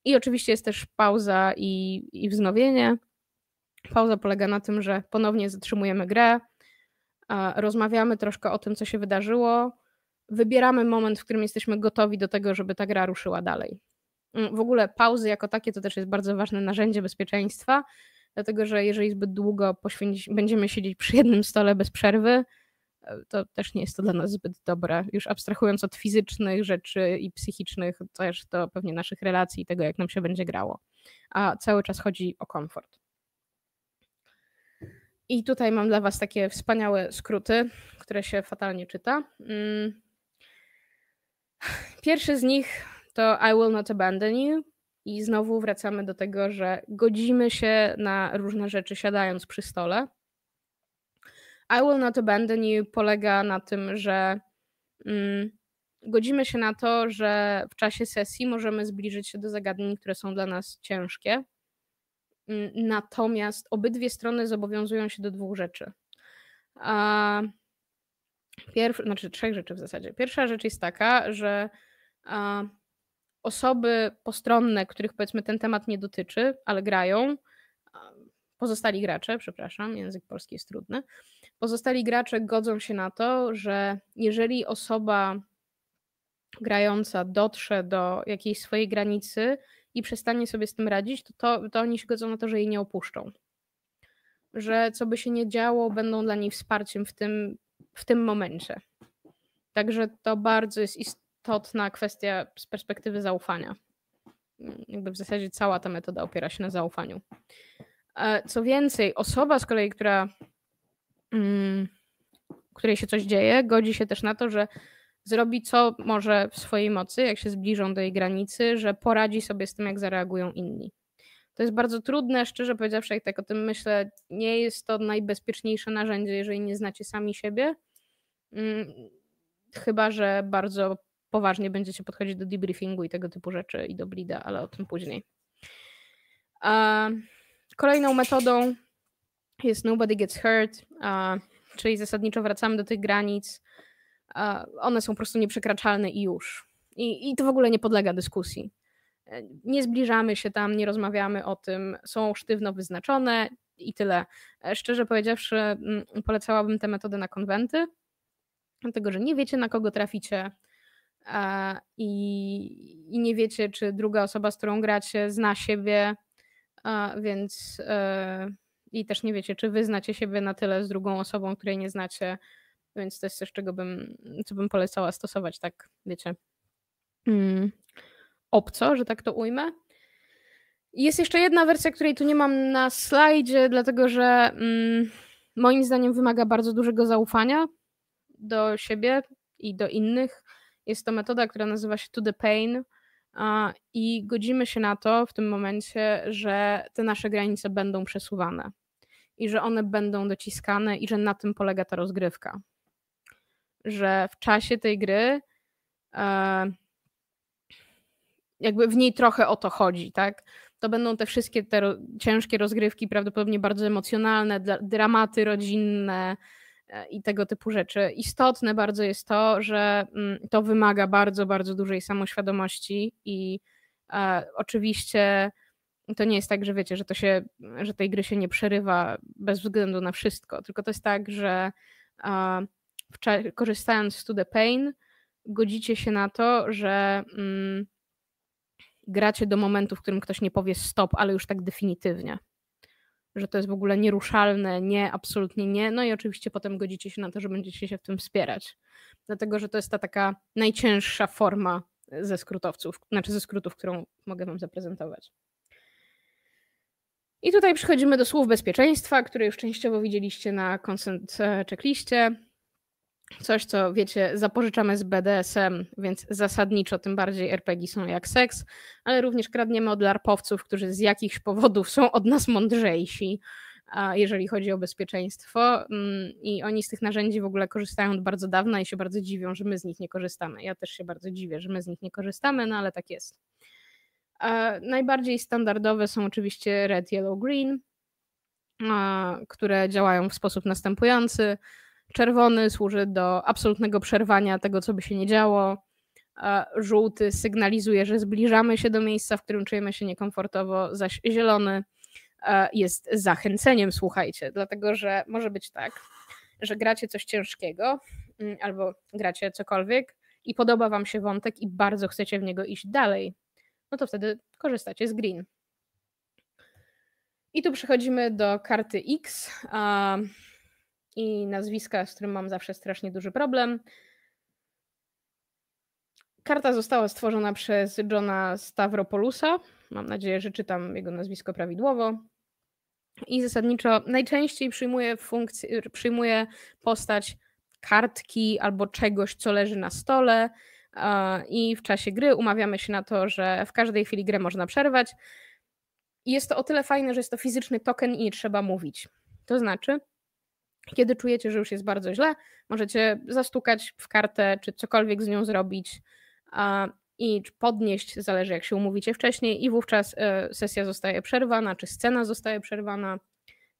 I oczywiście jest też pauza i, i wznowienie. Pauza polega na tym, że ponownie zatrzymujemy grę, rozmawiamy troszkę o tym, co się wydarzyło, wybieramy moment, w którym jesteśmy gotowi do tego, żeby ta gra ruszyła dalej. Mm, w ogóle pauzy jako takie to też jest bardzo ważne narzędzie bezpieczeństwa, dlatego że jeżeli zbyt długo będziemy siedzieć przy jednym stole bez przerwy, e, to też nie jest to dla nas zbyt dobre. Już abstrahując od fizycznych rzeczy i psychicznych, też do pewnie naszych relacji i tego, jak nam się będzie grało. A cały czas chodzi o komfort. I tutaj mam dla Was takie wspaniałe skróty, które się fatalnie czyta. Mm, Pierwszy z nich to I will not abandon you. I znowu wracamy do tego, że godzimy się na różne rzeczy siadając przy stole. I will not abandon you polega na tym, że mm, godzimy się na to, że w czasie sesji możemy zbliżyć się do zagadnień, które są dla nas ciężkie. Mm, natomiast obydwie strony zobowiązują się do dwóch rzeczy. A Pierw, znaczy trzech rzeczy w zasadzie. Pierwsza rzecz jest taka, że a, osoby postronne, których powiedzmy ten temat nie dotyczy, ale grają, a, pozostali gracze, przepraszam, język polski jest trudny, pozostali gracze godzą się na to, że jeżeli osoba grająca dotrze do jakiejś swojej granicy i przestanie sobie z tym radzić, to, to, to oni się godzą na to, że jej nie opuszczą. Że co by się nie działo, będą dla niej wsparciem w tym, w tym momencie. Także to bardzo jest istotna kwestia z perspektywy zaufania. Jakby w zasadzie cała ta metoda opiera się na zaufaniu. E, co więcej, osoba z kolei, która, mm, której się coś dzieje, godzi się też na to, że zrobi co może w swojej mocy, jak się zbliżą do jej granicy, że poradzi sobie z tym, jak zareagują inni. To jest bardzo trudne, szczerze powiedziawszy, jak tak o tym myślę, nie jest to najbezpieczniejsze narzędzie, jeżeli nie znacie sami siebie. Mm, chyba, że bardzo poważnie będziecie podchodzić do debriefingu i tego typu rzeczy i do blida, ale o tym później. Kolejną metodą jest Nobody Gets Hurt, czyli zasadniczo wracamy do tych granic. One są po prostu nieprzekraczalne i już. I, I to w ogóle nie podlega dyskusji. E, nie zbliżamy się tam, nie rozmawiamy o tym, są sztywno wyznaczone i tyle. E, szczerze powiedziawszy, mm, polecałabym tę metodę na konwenty, dlatego że nie wiecie, na kogo traficie. E, I, I nie wiecie, czy druga osoba, z którą gracie, zna siebie, więc i też nie wiecie, czy wy znacie siebie na tyle z drugą osobą, której nie znacie, więc to jest coś, czego bym, co bym polecała stosować, tak wiecie. Mm obco, że tak to ujmę. Jest jeszcze jedna wersja, której tu nie mam na slajdzie, dlatego że mm, moim zdaniem wymaga bardzo dużego zaufania do siebie i do innych. Jest to metoda, która nazywa się To the Pain i godzimy się na to w tym momencie, że te nasze granice będą przesuwane i że one będą dociskane i że na tym polega ta rozgrywka. Że w czasie tej gry. E, jakby w niej trochę o to chodzi, tak? To będą te wszystkie te ro ciężkie rozgrywki, prawdopodobnie bardzo emocjonalne, dramaty rodzinne e, i tego typu rzeczy. Istotne bardzo jest to, że mm, to wymaga bardzo, bardzo dużej samoświadomości i e, oczywiście to nie jest tak, że wiecie, że, to się, że tej gry się nie przerywa bez względu na wszystko, tylko to jest tak, że e, korzystając z To The Pain godzicie się na to, że... Mm, gracie do momentu, w którym ktoś nie powie stop, ale już tak definitywnie. Że to jest w ogóle nieruszalne, nie, absolutnie nie. No i oczywiście potem godzicie się na to, że będziecie się w tym wspierać. Dlatego, że to jest ta taka najcięższa forma e, ze skrótowców, znaczy ze skrótów, którą mogę Wam zaprezentować. I tutaj przechodzimy do słów bezpieczeństwa, które już częściowo widzieliście na consent e, checkliście coś, co wiecie, zapożyczamy z BDSM, więc zasadniczo tym bardziej RPG są jak seks, ale również kradniemy od larpowców, którzy z jakichś powodów są od nas mądrzejsi, jeżeli chodzi o bezpieczeństwo. Mm, I oni z tych narzędzi w ogóle korzystają od bardzo dawna i się bardzo dziwią, że my z nich nie korzystamy. Ja też się bardzo dziwię, że my z nich nie korzystamy, no ale tak jest. Najbardziej standardowe są oczywiście red, yellow, green, które działają w sposób następujący. Czerwony służy do absolutnego przerwania tego, co by się nie działo. E, żółty sygnalizuje, że zbliżamy się do miejsca, w którym czujemy się niekomfortowo, zaś zielony e, jest zachęceniem, słuchajcie, dlatego że może być tak, że gracie coś ciężkiego mm, albo gracie cokolwiek i podoba Wam się wątek i bardzo chcecie w niego iść dalej, no to wtedy korzystacie z green. I tu przechodzimy do karty X. E, i nazwiska, z którym mam zawsze strasznie duży problem. Karta została stworzona przez Johna Stavropolusa. Mam nadzieję, że czytam jego nazwisko prawidłowo. I zasadniczo najczęściej przyjmuje, przyjmuje postać kartki albo czegoś, co leży na stole. I w czasie gry umawiamy się na to, że w każdej chwili grę można przerwać. Jest to o tyle fajne, że jest to fizyczny token i nie trzeba mówić. To znaczy, kiedy czujecie, że już jest bardzo źle, możecie zastukać w kartę, czy cokolwiek z nią zrobić i podnieść, zależy jak się umówicie wcześniej, i wówczas e, sesja zostaje przerwana, czy scena zostaje przerwana.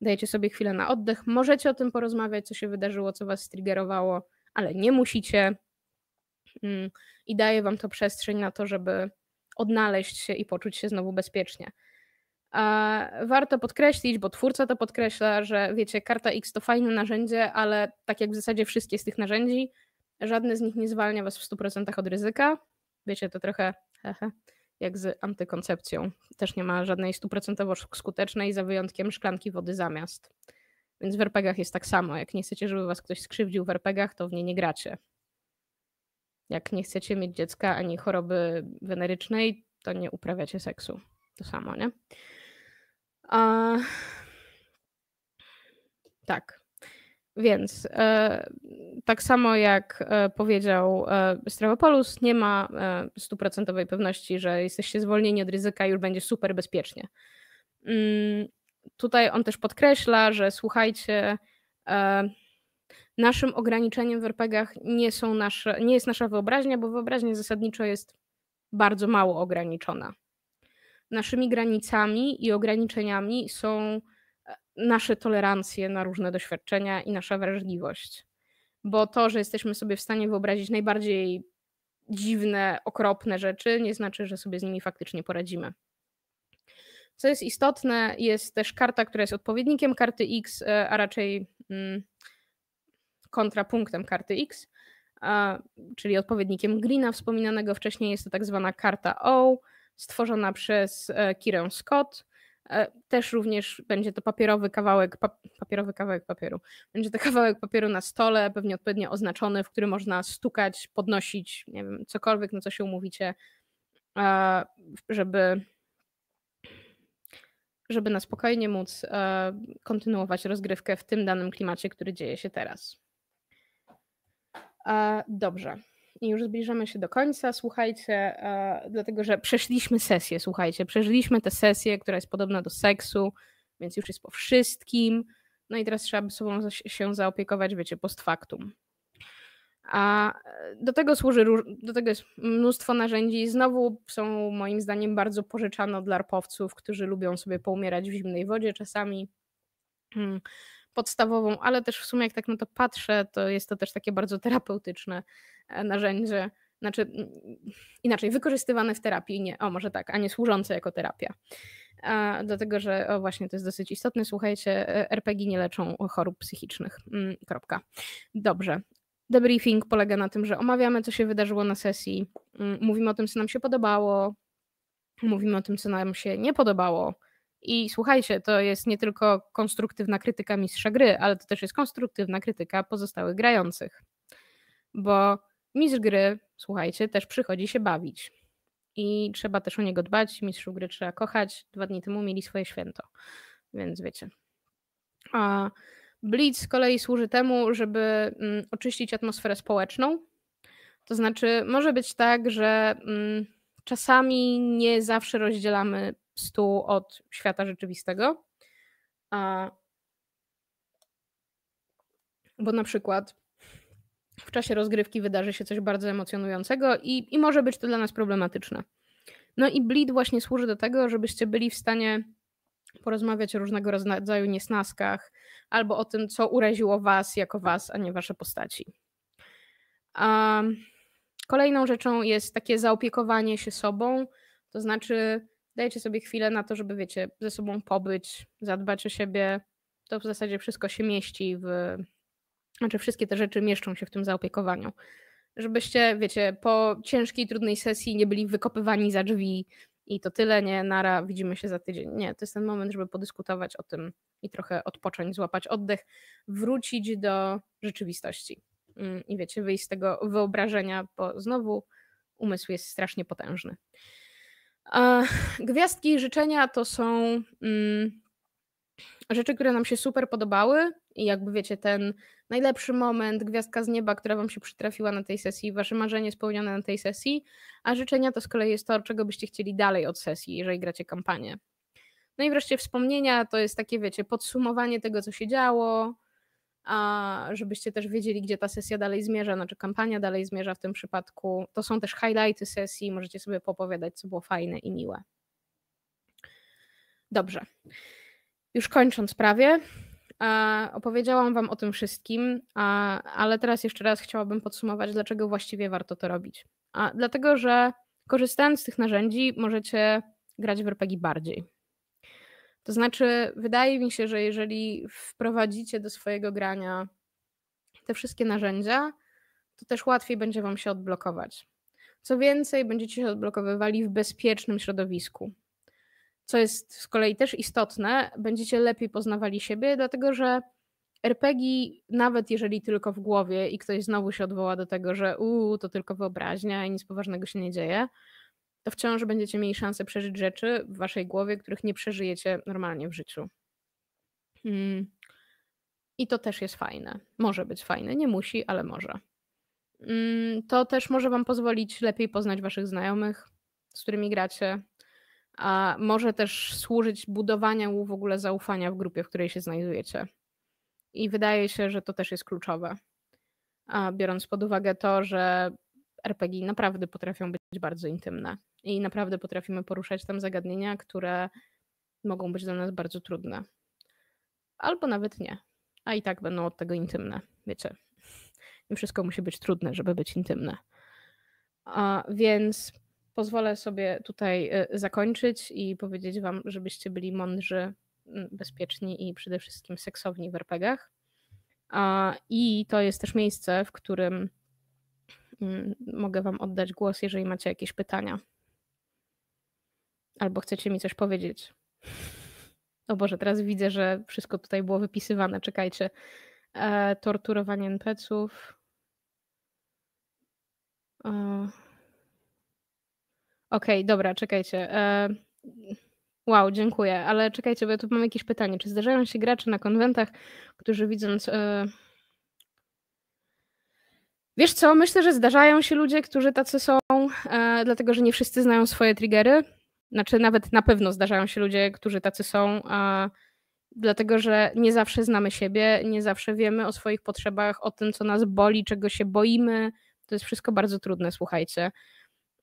Dajecie sobie chwilę na oddech, możecie o tym porozmawiać, co się wydarzyło, co was striggerowało, ale nie musicie. Mm, I daje wam to przestrzeń na to, żeby odnaleźć się i poczuć się znowu bezpiecznie. Warto podkreślić, bo twórca to podkreśla, że wiecie, karta X to fajne narzędzie, ale tak jak w zasadzie wszystkie z tych narzędzi, żadne z nich nie zwalnia was w 100% od ryzyka. Wiecie, to trochę hehe, jak z antykoncepcją. Też nie ma żadnej 100% skutecznej, za wyjątkiem szklanki wody zamiast. Więc w RPGach jest tak samo. Jak nie chcecie, żeby was ktoś skrzywdził w RPGach, to w nie nie gracie. Jak nie chcecie mieć dziecka ani choroby wenerycznej, to nie uprawiacie seksu. To samo, nie? A... Tak. Więc e, tak samo jak e, powiedział e, Strawopolus, nie ma e, stuprocentowej pewności, że jesteście zwolnieni od ryzyka i już będzie super bezpiecznie. Mm, tutaj on też podkreśla, że słuchajcie, e, naszym ograniczeniem w RPGach nie, są nasze, nie jest nasza wyobraźnia, bo wyobraźnia zasadniczo jest bardzo mało ograniczona naszymi granicami i ograniczeniami są e, nasze tolerancje na różne doświadczenia i nasza wrażliwość. Bo to, że jesteśmy sobie w stanie wyobrazić najbardziej dziwne, okropne rzeczy, nie znaczy, że sobie z nimi faktycznie poradzimy. Co jest istotne, jest też karta, która jest odpowiednikiem karty X, e, a raczej mm, kontrapunktem karty X, czyli odpowiednikiem Greena wspominanego wcześniej. Jest to tak zwana karta O, stworzona przez e, Kirę Scott. E, też również będzie to papierowy kawałek, papierowy kawałek papieru. Będzie to <laughs> kawałek papieru na stole, pewnie odpowiednio oznaczony, w który można stukać, podnosić, nie wiem, cokolwiek, na co się umówicie, e, żeby, żeby na spokojnie móc kontynuować rozgrywkę w tym danym klimacie, który dzieje się teraz. Dobrze. I już zbliżamy się do końca. Słuchajcie, e, dlatego że przeszliśmy sesję, słuchajcie, przeżyliśmy tę sesję, która jest podobna do seksu, więc już jest po wszystkim. No i teraz trzeba by sobą się zaopiekować, wiecie, post factum. A e, do tego służy, do tego jest mnóstwo narzędzi. Znowu są moim zdaniem bardzo pożyczane od larpowców, którzy lubią sobie poumierać w zimnej wodzie czasami. Hmm podstawową, ale też w sumie jak tak na to patrzę, to jest to też takie bardzo terapeutyczne e, narzędzie, znaczy inaczej, wykorzystywane w terapii, nie, o może tak, a nie służące jako terapia. A, e, dlatego, że o właśnie to jest dosyć istotne, słuchajcie, e, RPG nie leczą chorób psychicznych. Mm, kropka. Dobrze. Debriefing polega na tym, że omawiamy, co się wydarzyło na sesji, mm, mówimy o tym, co nam się podobało, mówimy o tym, co nam się nie podobało, i słuchajcie, to jest nie tylko konstruktywna krytyka mistrza gry, ale to też jest konstruktywna krytyka pozostałych grających. Bo mistrz gry, słuchajcie, też przychodzi się bawić. I trzeba też o niego dbać, mistrzu gry trzeba kochać. Dwa dni temu mieli swoje święto, więc wiecie. A Blitz z kolei służy temu, żeby mm, oczyścić atmosferę społeczną. To znaczy, może być tak, że mm, czasami nie zawsze rozdzielamy stół od świata rzeczywistego. A, bo na przykład w czasie rozgrywki wydarzy się coś bardzo emocjonującego i, i może być to dla nas problematyczne. No i bleed właśnie służy do tego, żebyście byli w stanie porozmawiać o różnego rodzaju niesnaskach albo o tym, co uraziło was jako was, a nie wasze postaci. kolejną rzeczą jest takie zaopiekowanie się sobą, to znaczy dajcie sobie chwilę na to, żeby wiecie, ze sobą pobyć, zadbać o siebie. To w zasadzie wszystko się mieści w. Znaczy, wszystkie te rzeczy mieszczą się w tym zaopiekowaniu. Żebyście, wiecie, po ciężkiej, trudnej sesji nie byli wykopywani za drzwi i to tyle, nie, nara, widzimy się za tydzień. Nie, to jest ten moment, żeby podyskutować o tym i trochę odpocząć, złapać oddech, wrócić do rzeczywistości mm, i wiecie, wyjść z tego wyobrażenia, bo znowu umysł jest strasznie potężny. Gwiazdki i życzenia to są mm, rzeczy, które nam się super podobały i jakby wiecie, ten najlepszy moment, gwiazdka z nieba, która wam się przytrafiła na tej sesji, wasze marzenie spełnione na tej sesji, a życzenia to z kolei jest to, czego byście chcieli dalej od sesji, jeżeli gracie kampanię. No i wreszcie wspomnienia to jest takie, wiecie, podsumowanie tego, co się działo, żebyście też wiedzieli, gdzie ta sesja dalej zmierza, znaczy kampania dalej zmierza w tym przypadku. To są też highlighty sesji, możecie sobie popowiadać, co było fajne i miłe. Dobrze. Już kończąc prawie, opowiedziałam Wam o tym wszystkim, ale teraz jeszcze raz chciałabym podsumować, dlaczego właściwie warto to robić. dlatego, że korzystając z tych narzędzi, możecie grać w RPG bardziej. To znaczy, wydaje mi się, że jeżeli wprowadzicie do swojego grania te wszystkie narzędzia, to też łatwiej będzie Wam się odblokować. Co więcej, będziecie się odblokowywali w bezpiecznym środowisku. Co jest z kolei też istotne, będziecie lepiej poznawali siebie, dlatego że RPG, nawet jeżeli tylko w głowie i ktoś znowu się odwoła do tego, że uuu, to tylko wyobraźnia i nic poważnego się nie dzieje, to wciąż będziecie mieli szansę przeżyć rzeczy w waszej głowie, których nie przeżyjecie normalnie w życiu. Mm. I to też jest fajne. Może być fajne, nie musi, ale może. Mm, to też może wam pozwolić lepiej poznać waszych znajomych, z którymi gracie, a może też służyć budowaniu w ogóle zaufania w grupie, w której się znajdujecie. I wydaje się, że to też jest kluczowe, biorąc pod uwagę to, że RPG naprawdę potrafią być bardzo intymne i naprawdę potrafimy poruszać tam zagadnienia, które mogą być dla nas bardzo trudne. Albo nawet nie, a i tak będą od tego intymne. Wiecie, nie wszystko musi być trudne, żeby być intymne. A więc pozwolę sobie tutaj y, zakończyć i powiedzieć Wam, żebyście byli mądrzy, mm, bezpieczni i przede wszystkim seksowni w RPGach. I to jest też miejsce, w którym mm, mogę Wam oddać głos, jeżeli macie jakieś pytania. Albo chcecie mi coś powiedzieć? O Boże, teraz widzę, że wszystko tutaj było wypisywane. Czekajcie. E, torturowanie NPC-ów. E, Okej, okay, dobra, czekajcie. E, wow, dziękuję, ale czekajcie, bo ja tu mam jakieś pytanie. Czy zdarzają się gracze na konwentach, którzy widząc. E, Wiesz co, myślę, że zdarzają się ludzie, którzy tacy są, e, dlatego że nie wszyscy znają swoje triggery znaczy, nawet na pewno zdarzają się ludzie, którzy tacy są, a, dlatego że nie zawsze znamy siebie, nie zawsze wiemy o swoich potrzebach, o tym, co nas boli, czego się boimy. To jest wszystko bardzo trudne, słuchajcie.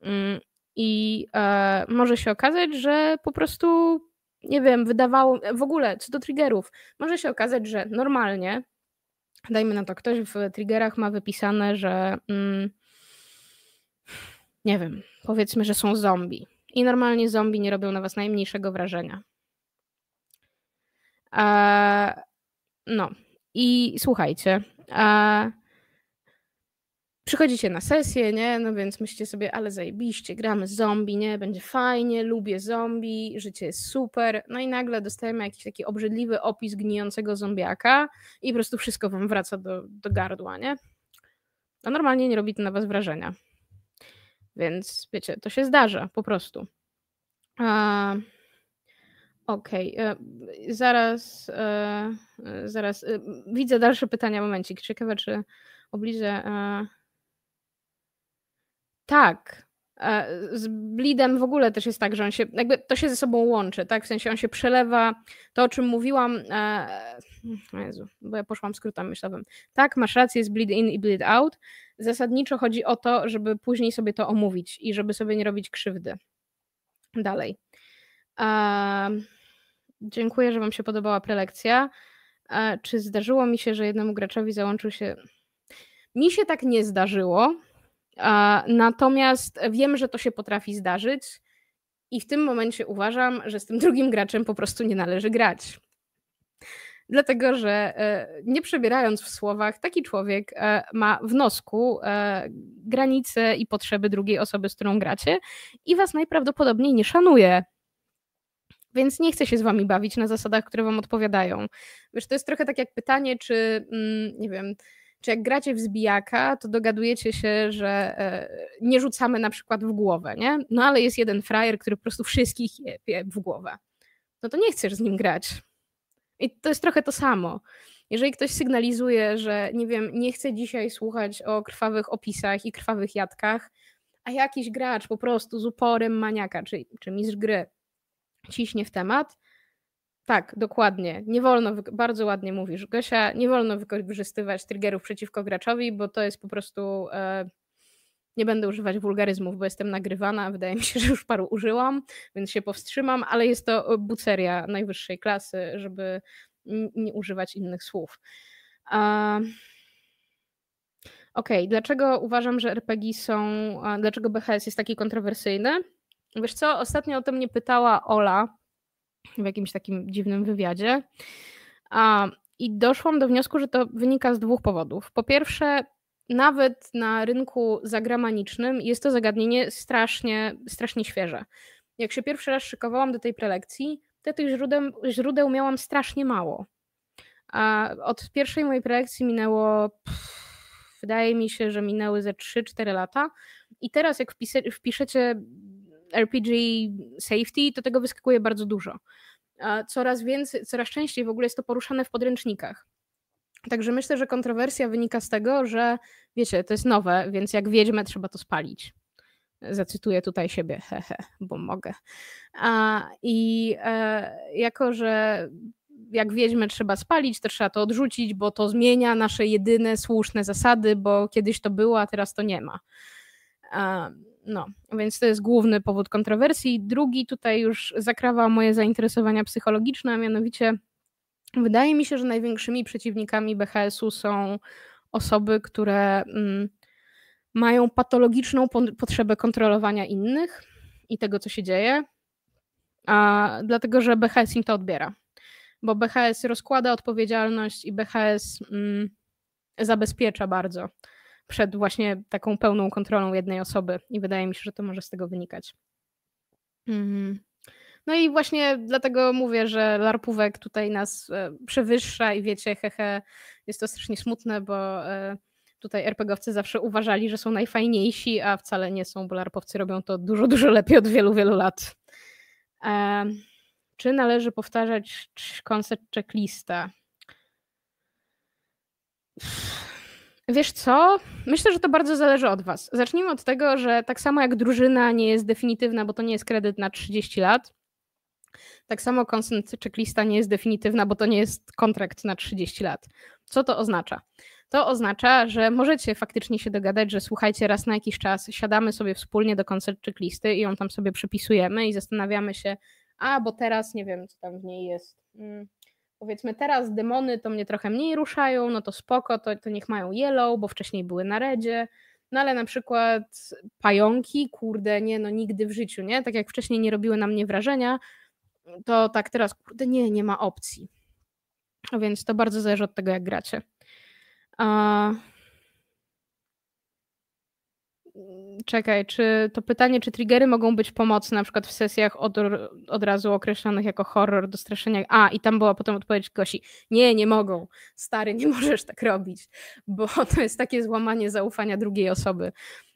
Mm, I e, może się okazać, że po prostu, nie wiem, wydawało, w ogóle co do triggerów, może się okazać, że normalnie, dajmy na to, ktoś w triggerach ma wypisane, że mm, nie wiem, powiedzmy, że są zombie i normalnie zombie nie robią na was najmniejszego wrażenia. E, no i słuchajcie, e, przychodzicie na sesję, nie? No więc myślicie sobie, ale zajebiście, gramy z zombie, nie? Będzie fajnie, lubię zombie, życie jest super. No i nagle dostajemy jakiś taki obrzydliwy opis gnijącego zombiaka i po prostu wszystko wam wraca do, do gardła, nie? No normalnie nie robi to na was wrażenia. Więc wiecie, to się zdarza po prostu. Okej, okay. E, zaraz, e, e, zaraz widzę dalsze pytania, momencik. Ciekawe, czy obliżę... tak, z Blidem w ogóle też jest tak, że on się, jakby to się ze sobą łączy, tak? W sensie on się przelewa, to o czym mówiłam Jezu, bo ja poszłam skrótem myślowym. Tak, masz rację, jest bleed in i bleed out. Zasadniczo chodzi o to, żeby później sobie to omówić i żeby sobie nie robić krzywdy. Dalej. dziękuję, że Wam się podobała prelekcja. E, czy zdarzyło mi się, że jednemu graczowi załączył się. Mi się tak nie zdarzyło, e, natomiast wiem, że to się potrafi zdarzyć. I w tym momencie uważam, że z tym drugim graczem po prostu nie należy grać dlatego że e, nie przebierając w słowach, taki człowiek e, ma w nosku e, granice i potrzeby drugiej osoby, z którą gracie i was najprawdopodobniej nie szanuje. Więc nie chce się z wami bawić na zasadach, które wam odpowiadają. Wiesz, to jest trochę tak jak pytanie, czy mm, nie wiem, czy jak gracie w zbijaka, to dogadujecie się, że nie rzucamy na przykład w głowę, nie? No ale jest jeden frajer, który po prostu wszystkich je, je w głowę. No to nie chcesz z nim grać i to jest trochę to samo. Jeżeli ktoś sygnalizuje, że nie wiem, nie chce dzisiaj słuchać o krwawych opisach i krwawych jadkach, a jakiś gracz po prostu z uporem maniaka, czy, czy mistrz gry ciśnie w temat, tak, dokładnie. Nie wolno, bardzo ładnie mówisz, Gosia, nie wolno wykorzystywać triggerów przeciwko graczowi, bo to jest po prostu e, nie będę używać wulgaryzmów, bo jestem nagrywana, wydaje mi się, <laughs> że już paru użyłam, więc się powstrzymam, ale jest to e, buceria najwyższej klasy, żeby nie używać innych słów. Okej, okay, dlaczego uważam, że RPG są, dlaczego BHS jest taki kontrowersyjny? Wiesz co, ostatnio o to mnie pytała Ola w jakimś takim dziwnym wywiadzie. I doszłam do wniosku, że to wynika z dwóch powodów. Po pierwsze, nawet na rynku zagranicznym jest to zagadnienie strasznie, strasznie świeże. Jak się pierwszy raz szykowałam do tej prelekcji, to tych źródeł, źródeł miałam strasznie mało. A od pierwszej mojej prelekcji minęło, pff, wydaje mi się, że minęły ze 3-4 lata. I teraz, jak wpis- wpiszecie RPG Safety, to tego wyskakuje bardzo dużo. A coraz więcej, coraz częściej w ogóle jest to poruszane w podręcznikach. Także myślę, że kontrowersja wynika z tego, że wiecie, to jest nowe, więc jak wiedźmę trzeba to spalić. Zacytuję tutaj siebie, hehe, bo mogę. A, I e, jako, że jak wiedźmę trzeba spalić, to trzeba to odrzucić, bo to zmienia nasze jedyne słuszne zasady, bo kiedyś to było, a teraz to nie ma. A, no, więc to jest główny powód kontrowersji. Drugi tutaj już zakrawa moje zainteresowania psychologiczne, a mianowicie Wydaje mi się, że największymi przeciwnikami BHS-u są osoby, które mm, mają patologiczną po potrzebę kontrolowania innych i tego, co się dzieje, a, dlatego że BHS im to odbiera. Bo BHS rozkłada odpowiedzialność i BHS mm, zabezpiecza bardzo przed właśnie taką pełną kontrolą jednej osoby i wydaje mi się, że to może z tego wynikać. Mhm. No i właśnie dlatego mówię, że larpówek tutaj nas e, przewyższa i wiecie, hehe, jest to strasznie smutne, bo e, tutaj RPGowcy zawsze uważali, że są najfajniejsi, a wcale nie są, bo larpowcy robią to dużo, dużo lepiej od wielu, wielu lat. E, czy należy powtarzać koncept checklista? Wiesz co? Myślę, że to bardzo zależy od Was. Zacznijmy od tego, że tak samo jak drużyna nie jest definitywna, bo to nie jest kredyt na 30 lat, tak samo konsent lista nie jest definitywna, bo to nie jest kontrakt na 30 lat. Co to oznacza? To oznacza, że możecie faktycznie się dogadać, że słuchajcie, raz na jakiś czas siadamy sobie wspólnie do koncertczyk checklisty i ją tam sobie przypisujemy i zastanawiamy się, a bo teraz nie wiem, co tam w niej jest. Hmm powiedzmy teraz demony to mnie trochę mniej ruszają, no to spoko, to, to niech mają yellow, bo wcześniej były na redzie, no ale na przykład pająki, kurde, nie, no nigdy w życiu, nie? Tak jak wcześniej nie robiły na mnie wrażenia, to tak teraz, kurde, nie, nie ma opcji. Więc to bardzo zależy od tego, jak gracie. A... Czekaj, czy to pytanie, czy triggery mogą być pomocne, na przykład w sesjach od, od razu określonych jako horror do straszenia? A, i tam była potem odpowiedź Gosi. Nie, nie mogą. Stary, nie <laughs> możesz tak robić, bo <laughs> to jest takie złamanie zaufania drugiej osoby.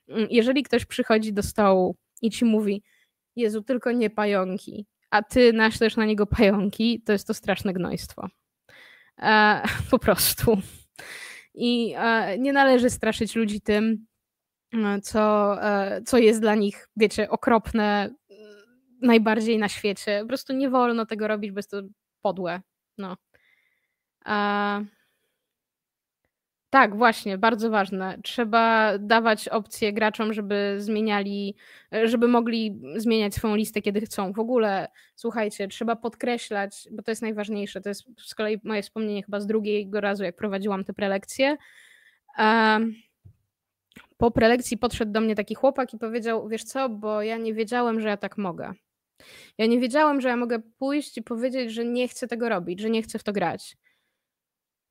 Mm, jeżeli ktoś przychodzi do stołu i ci mówi, Jezu, tylko nie pająki, a ty naszlesz na niego pająki, to jest to straszne gnojstwo. E, <laughs> po prostu. I e, nie należy straszyć ludzi tym, e, co, e, co jest dla nich, wiecie, okropne mm, najbardziej na świecie. Po prostu nie wolno tego robić, bo jest to podłe. No. E, tak, właśnie, bardzo ważne. Trzeba dawać opcje graczom, żeby zmieniali, żeby mogli zmieniać swoją listę, kiedy chcą. W ogóle, słuchajcie, trzeba podkreślać, bo to jest najważniejsze. To jest z kolei moje wspomnienie chyba z drugiego razu, jak prowadziłam te prelekcje. Po prelekcji podszedł do mnie taki chłopak i powiedział: Wiesz co, bo ja nie wiedziałem, że ja tak mogę. Ja nie wiedziałem, że ja mogę pójść i powiedzieć, że nie chcę tego robić, że nie chcę w to grać.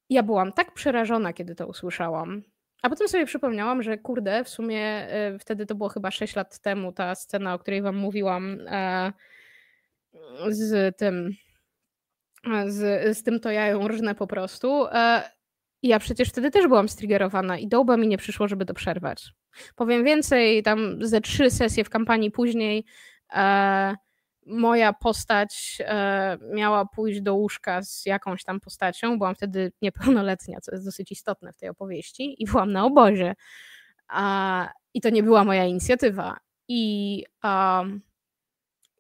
Ja byłam tak przerażona, kiedy to usłyszałam. A potem sobie przypomniałam, że kurde, w sumie y, wtedy to było chyba 6 lat temu ta scena, o której wam mówiłam e, z tym z, z tym to ja ją różne po prostu. E, ja przecież wtedy też byłam striggerowana i dołba mi nie przyszło, żeby to przerwać. Powiem więcej, tam ze trzy sesje w kampanii później e, moja postać e, miała pójść do łóżka z jakąś tam postacią. Byłam wtedy niepełnoletnia, co jest dosyć istotne w tej opowieści, i byłam na obozie. A, I to nie była moja inicjatywa. I,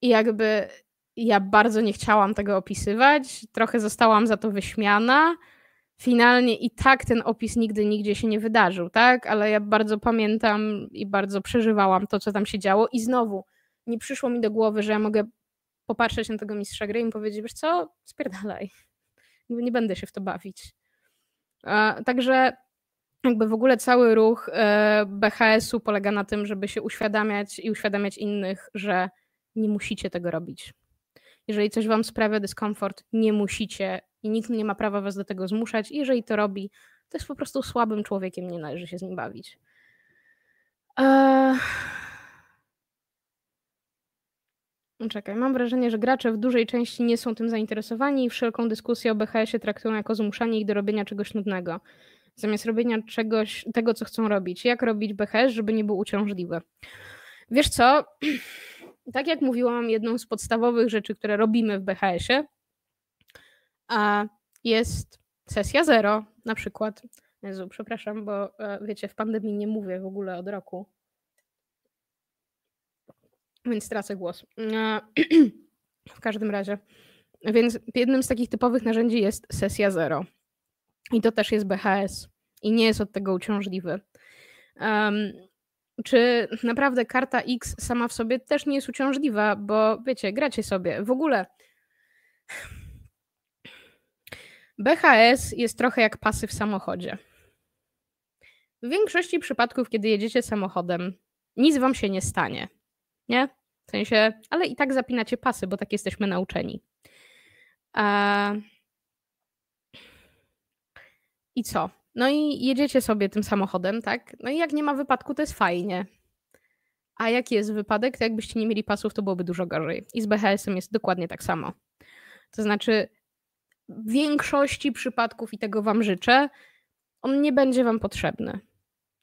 I jakby ja bardzo nie chciałam tego opisywać, trochę zostałam za to wyśmiana. Finalnie i tak ten opis nigdy nigdzie się nie wydarzył, tak? Ale ja bardzo pamiętam i bardzo przeżywałam to, co tam się działo, i znowu nie przyszło mi do głowy, że ja mogę popatrzeć na tego mistrza gry i mu powiedzieć, wiesz co, spierdalaj. <laughs> Nie będę się w to bawić. Także jakby w ogóle cały ruch e, BHS-u polega na tym, żeby się uświadamiać i uświadamiać innych, że nie musicie tego robić. Jeżeli coś wam sprawia dyskomfort, nie musicie i nikt nie ma prawa was do tego zmuszać. Jeżeli to robi, to jest po prostu słabym człowiekiem, nie należy się z nim bawić. Eee... Czekaj, mam wrażenie, że gracze w dużej części nie są tym zainteresowani i wszelką dyskusję o BHS-ie traktują jako zmuszanie ich do robienia czegoś nudnego. Zamiast robienia czegoś, tego co chcą robić. Jak robić BHS, żeby nie był uciążliwy? Wiesz co? <clears throat> Tak jak mówiłam, jedną z podstawowych rzeczy, które robimy w BHS-ie, jest sesja zero na przykład. Jezu, przepraszam, bo e, wiecie, w pandemii nie mówię w ogóle od roku więc tracę głos. Mm, <clears throat> w każdym razie. Więc jednym z takich typowych narzędzi jest sesja zero. I to też jest BHS. I nie jest od tego uciążliwy. Um, czy naprawdę karta X sama w sobie też nie jest uciążliwa, bo wiecie, gracie sobie. W ogóle BHS <sighs> jest trochę jak pasy w samochodzie. W większości przypadków, kiedy jedziecie samochodem, nic wam się nie stanie. Nie? W sensie, ale i tak zapinacie pasy, bo tak jesteśmy nauczeni. I co? No i jedziecie sobie tym samochodem, tak? No i jak nie ma wypadku, to jest fajnie. A jaki jest wypadek, to jakbyście nie mieli pasów, to byłoby dużo gorzej. I z BHS-em jest dokładnie tak samo. To znaczy, w większości przypadków, i tego Wam życzę, on nie będzie Wam potrzebny.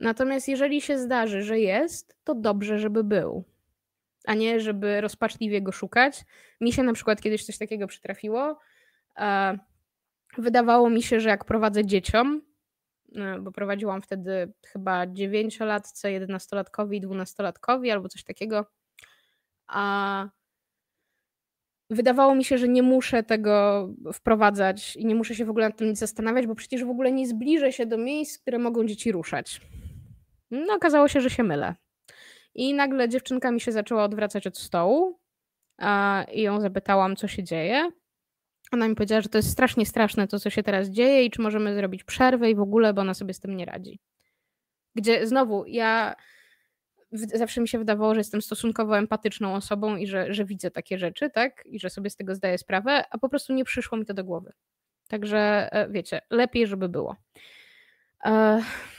Natomiast jeżeli się zdarzy, że jest, to dobrze, żeby był a nie żeby rozpaczliwie go szukać. Mi się na przykład kiedyś coś takiego przytrafiło. E, wydawało mi się, że jak prowadzę dzieciom, e, bo prowadziłam wtedy chyba dziewięciolatce, jedenastolatkowi, dwunastolatkowi albo coś takiego, a wydawało mi się, że nie muszę tego wprowadzać i nie muszę się w ogóle nad tym nic zastanawiać, bo przecież w ogóle nie zbliżę się do miejsc, które mogą dzieci ruszać. No, okazało się, że się mylę. I nagle dziewczynka mi się zaczęła odwracać od stołu i ją zapytałam, co się dzieje. Ona mi powiedziała, że to jest strasznie straszne to, co się teraz dzieje i czy możemy zrobić przerwę i w ogóle, bo ona sobie z tym nie radzi. Gdzie znowu ja zawsze mi się wydawało, że jestem stosunkowo empatyczną osobą i że, że widzę takie rzeczy, tak? I że sobie z tego zdaję sprawę, a po prostu nie przyszło mi to do głowy. Także e, wiecie, lepiej, żeby było. Ech.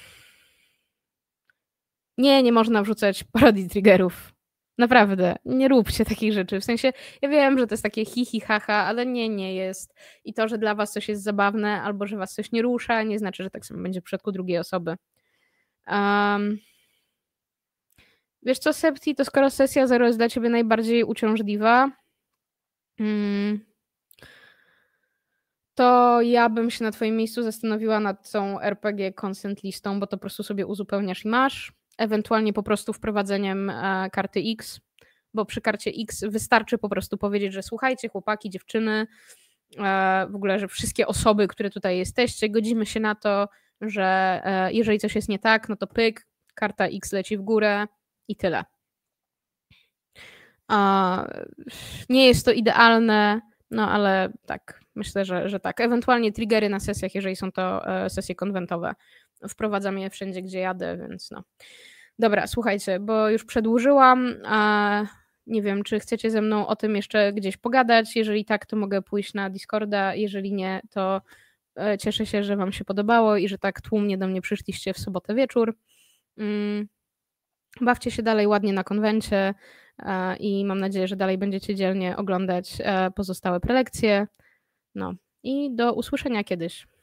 Nie, nie można wrzucać parodii triggerów. Naprawdę, nie róbcie takich rzeczy. W sensie, ja wiem, że to jest takie hi, hi, ale nie, nie jest. I to, że dla was coś jest zabawne, albo że was coś nie rusza, nie znaczy, że tak samo będzie w przypadku drugiej osoby. Um, wiesz co, Septi, to skoro sesja zero jest dla ciebie najbardziej uciążliwa, hmm, to ja bym się na twoim miejscu zastanowiła nad tą RPG consent listą, bo to po prostu sobie uzupełniasz i masz ewentualnie po prostu wprowadzeniem e, karty X, bo przy karcie X wystarczy po prostu powiedzieć, że słuchajcie, chłopaki, dziewczyny, e, w ogóle, że wszystkie osoby, które tutaj jesteście, godzimy się na to, że e, jeżeli coś jest nie tak, no to pyk, karta X leci w górę i tyle. Nie jest to idealne, no ale tak, myślę, że, że tak. Ewentualnie triggery na sesjach, jeżeli są to sesje konwentowe wprowadzam je wszędzie, gdzie jadę, więc no. Dobra, słuchajcie, bo już przedłużyłam. A nie wiem, czy chcecie ze mną o tym jeszcze gdzieś pogadać. Jeżeli tak, to mogę pójść na Discorda. Jeżeli nie, to e, cieszę się, że Wam się podobało i że tak tłumnie do mnie przyszliście w sobotę wieczór. Mm, bawcie się dalej ładnie na konwencie e, i mam nadzieję, że dalej będziecie dzielnie oglądać e, pozostałe prelekcje. No i do usłyszenia kiedyś.